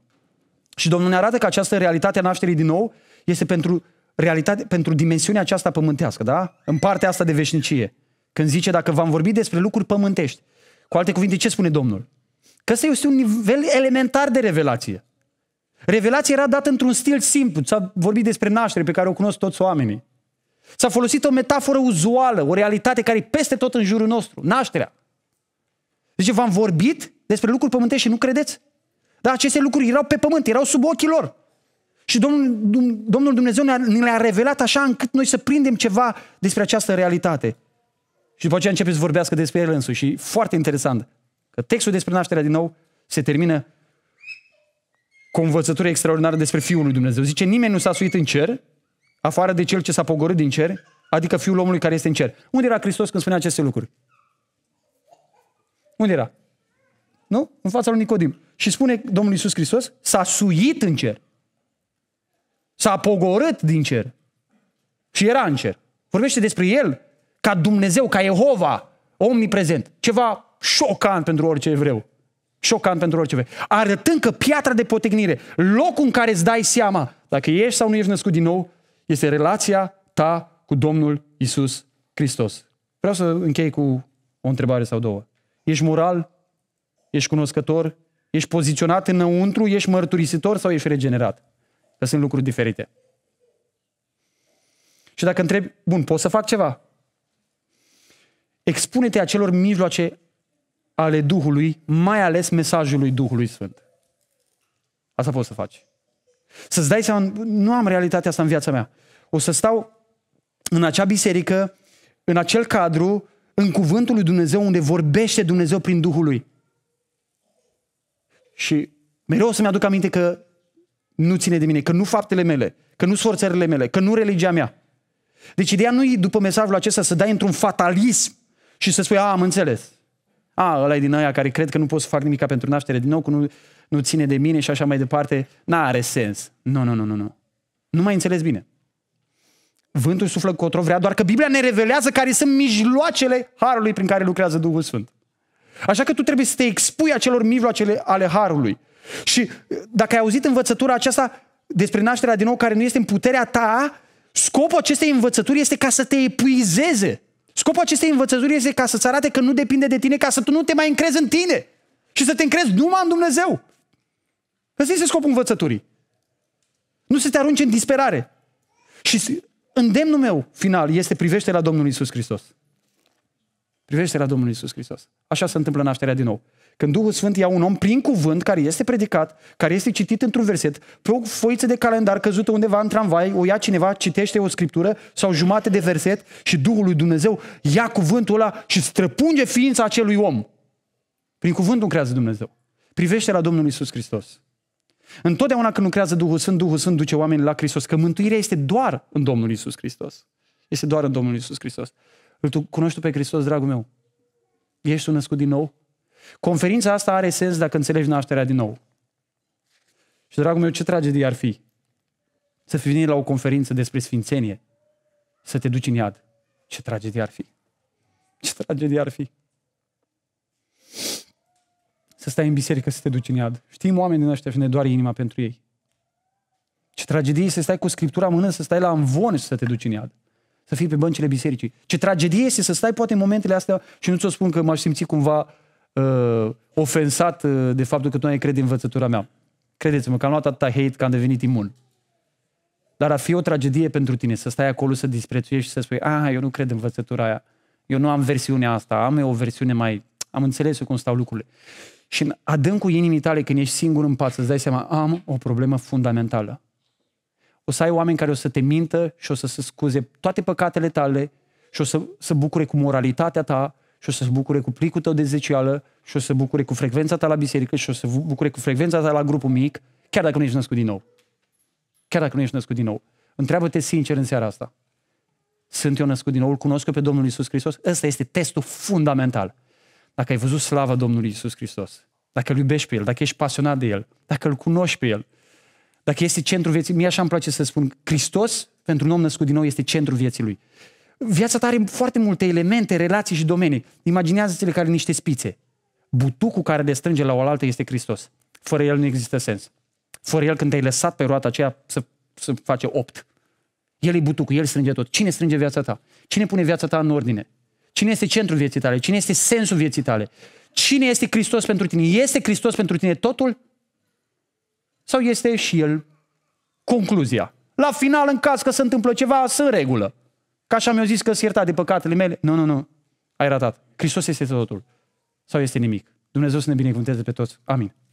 Și Domnul ne arată că această realitate a nașterii din nou este pentru, realitate, pentru dimensiunea aceasta pământească, da? În partea asta de veșnicie. Când zice, dacă v-am vorbit despre lucruri pământești, cu alte cuvinte, ce spune Domnul? Că ăsta este un nivel elementar de revelație. Revelația era dată într-un stil simplu. S-a vorbit despre naștere pe care o cunosc toți oamenii. S-a folosit o metaforă uzuală, o realitate care e peste tot în jurul nostru. Nașterea. Deci v-am vorbit despre lucruri pământești și nu credeți? Dar aceste lucruri erau pe pământ, erau sub ochii lor. Și Domnul, Domnul Dumnezeu ne le-a revelat așa încât noi să prindem ceva despre această realitate. Și după aceea începe să vorbească despre el însuși. Și foarte interesant că textul despre nașterea din nou se termină cu o învățătură extraordinară despre Fiul lui Dumnezeu. Zice, nimeni nu s-a suit în cer, afară de Cel ce s-a pogorât din cer, adică Fiul omului care este în cer. Unde era Hristos când spunea aceste lucruri? Unde era? Nu? În fața lui Nicodim. Și spune Domnul Iisus Hristos, s-a suit în cer. S-a pogorât din cer. Și era în cer. Vorbește despre El ca Dumnezeu, ca Jehova, omniprezent. Ceva șocant pentru orice evreu șocant pentru orice vei. Arătând că piatra de poticnire, locul în care îți dai seama dacă ești sau nu ești născut din nou, este relația ta cu Domnul Isus Hristos. Vreau să închei cu o întrebare sau două. Ești moral? Ești cunoscător? Ești poziționat înăuntru? Ești mărturisitor sau ești regenerat? Că sunt lucruri diferite. Și dacă întrebi, bun, pot să fac ceva? Expune-te acelor mijloace ale Duhului, mai ales mesajului Duhului Sfânt. Asta poți să faci. Să-ți dai seama, nu am realitatea asta în viața mea. O să stau în acea biserică, în acel cadru, în cuvântul lui Dumnezeu, unde vorbește Dumnezeu prin Duhul lui. Și mereu o să-mi aduc aminte că nu ține de mine, că nu faptele mele, că nu sforțările mele, că nu religia mea. Deci ideea nu e după mesajul acesta să dai într-un fatalism și să spui, a, am înțeles a, ăla e din aia care cred că nu pot să fac nimica pentru naștere din nou, că nu, nu ține de mine și așa mai departe, n-are sens. Nu, nu, nu, nu, nu. Nu mai înțeles bine. Vântul suflă cotro vrea, doar că Biblia ne revelează care sunt mijloacele Harului prin care lucrează Duhul Sfânt. Așa că tu trebuie să te expui acelor mijloacele ale Harului. Și dacă ai auzit învățătura aceasta despre nașterea din nou care nu este în puterea ta, scopul acestei învățături este ca să te epuizeze. Scopul acestei învățături este ca să-ți arate că nu depinde de tine, ca să tu nu te mai încrezi în tine și să te încrezi numai în Dumnezeu. Ăsta este scopul învățăturii. Nu să te arunci în disperare. Și îndemnul meu final este privește la Domnul Isus Hristos. Privește la Domnul Isus Hristos. Așa se întâmplă nașterea din nou. Când Duhul Sfânt ia un om prin cuvânt care este predicat, care este citit într-un verset, pe o foiță de calendar căzută undeva în tramvai, o ia cineva, citește o scriptură sau jumate de verset și Duhul lui Dumnezeu ia cuvântul ăla și străpunge ființa acelui om. Prin cuvânt lucrează Dumnezeu. Privește la Domnul Isus Hristos. Întotdeauna când lucrează Duhul Sfânt, Duhul Sfânt duce oamenii la Hristos, că mântuirea este doar în Domnul Isus Hristos. Este doar în Domnul Isus Hristos. Îl tu cunoști pe Hristos, dragul meu? Ești tu născut din nou? Conferința asta are sens dacă înțelegi nașterea din nou. Și, dragul meu, ce tragedie ar fi să fi venit la o conferință despre sfințenie, să te duci în iad. Ce tragedie ar fi? Ce tragedie ar fi? Să stai în biserică să te duci în iad. Știm oameni din ăștia și ne doare inima pentru ei. Ce tragedie să stai cu Scriptura în mână, să stai la amvon și să te duci în iad. Să fii pe băncile bisericii. Ce tragedie este să stai poate în momentele astea și nu ți-o spun că m-aș simți cumva uh, ofensat uh, de faptul că tu nu ai crede în învățătura mea. Credeți-mă că am luat atâta hate că am devenit imun. Dar a fi o tragedie pentru tine să stai acolo să disprețuiești și să spui, ah, eu nu cred în învățătura aia, eu nu am versiunea asta, am eu o versiune mai... Am înțeles cum stau lucrurile. Și în adâncul inimii tale, când ești singur în pat, să dai seama, am o problemă fundamentală. O să ai oameni care o să te mintă și o să se scuze toate păcatele tale și o să se bucure cu moralitatea ta și o să se bucure cu plicul tău de zecială și o să bucure cu frecvența ta la biserică și o să bucure cu frecvența ta la grupul mic, chiar dacă nu ești născut din nou. Chiar dacă nu ești născut din nou. Întreabă-te sincer în seara asta. Sunt eu născut din nou? Îl cunosc pe Domnul Isus Hristos? Ăsta este testul fundamental. Dacă ai văzut slava Domnului Isus Hristos, dacă îl iubești pe El, dacă ești pasionat de El, dacă îl cunoști pe El, dacă este centrul vieții, mie așa îmi place să spun, Hristos pentru un om născut din nou este centrul vieții lui. Viața ta are foarte multe elemente, relații și domenii. Imaginează-ți-le care niște spițe. Butucul care le strânge la oaltă este Hristos. Fără el nu există sens. Fără el când te-ai lăsat pe roata aceea să, să face opt. El e butucul, el strânge tot. Cine strânge viața ta? Cine pune viața ta în ordine? Cine este centrul vieții tale? Cine este sensul vieții tale? Cine este Hristos pentru tine? Este Hristos pentru tine totul? Sau este și el concluzia? La final, în caz că se întâmplă ceva, sunt regulă. Ca așa mi-au zis că sunt iertat de păcatele mele. Nu, nu, nu. Ai ratat. Hristos este totul. Sau este nimic. Dumnezeu să ne binecuvânteze pe toți. Amin.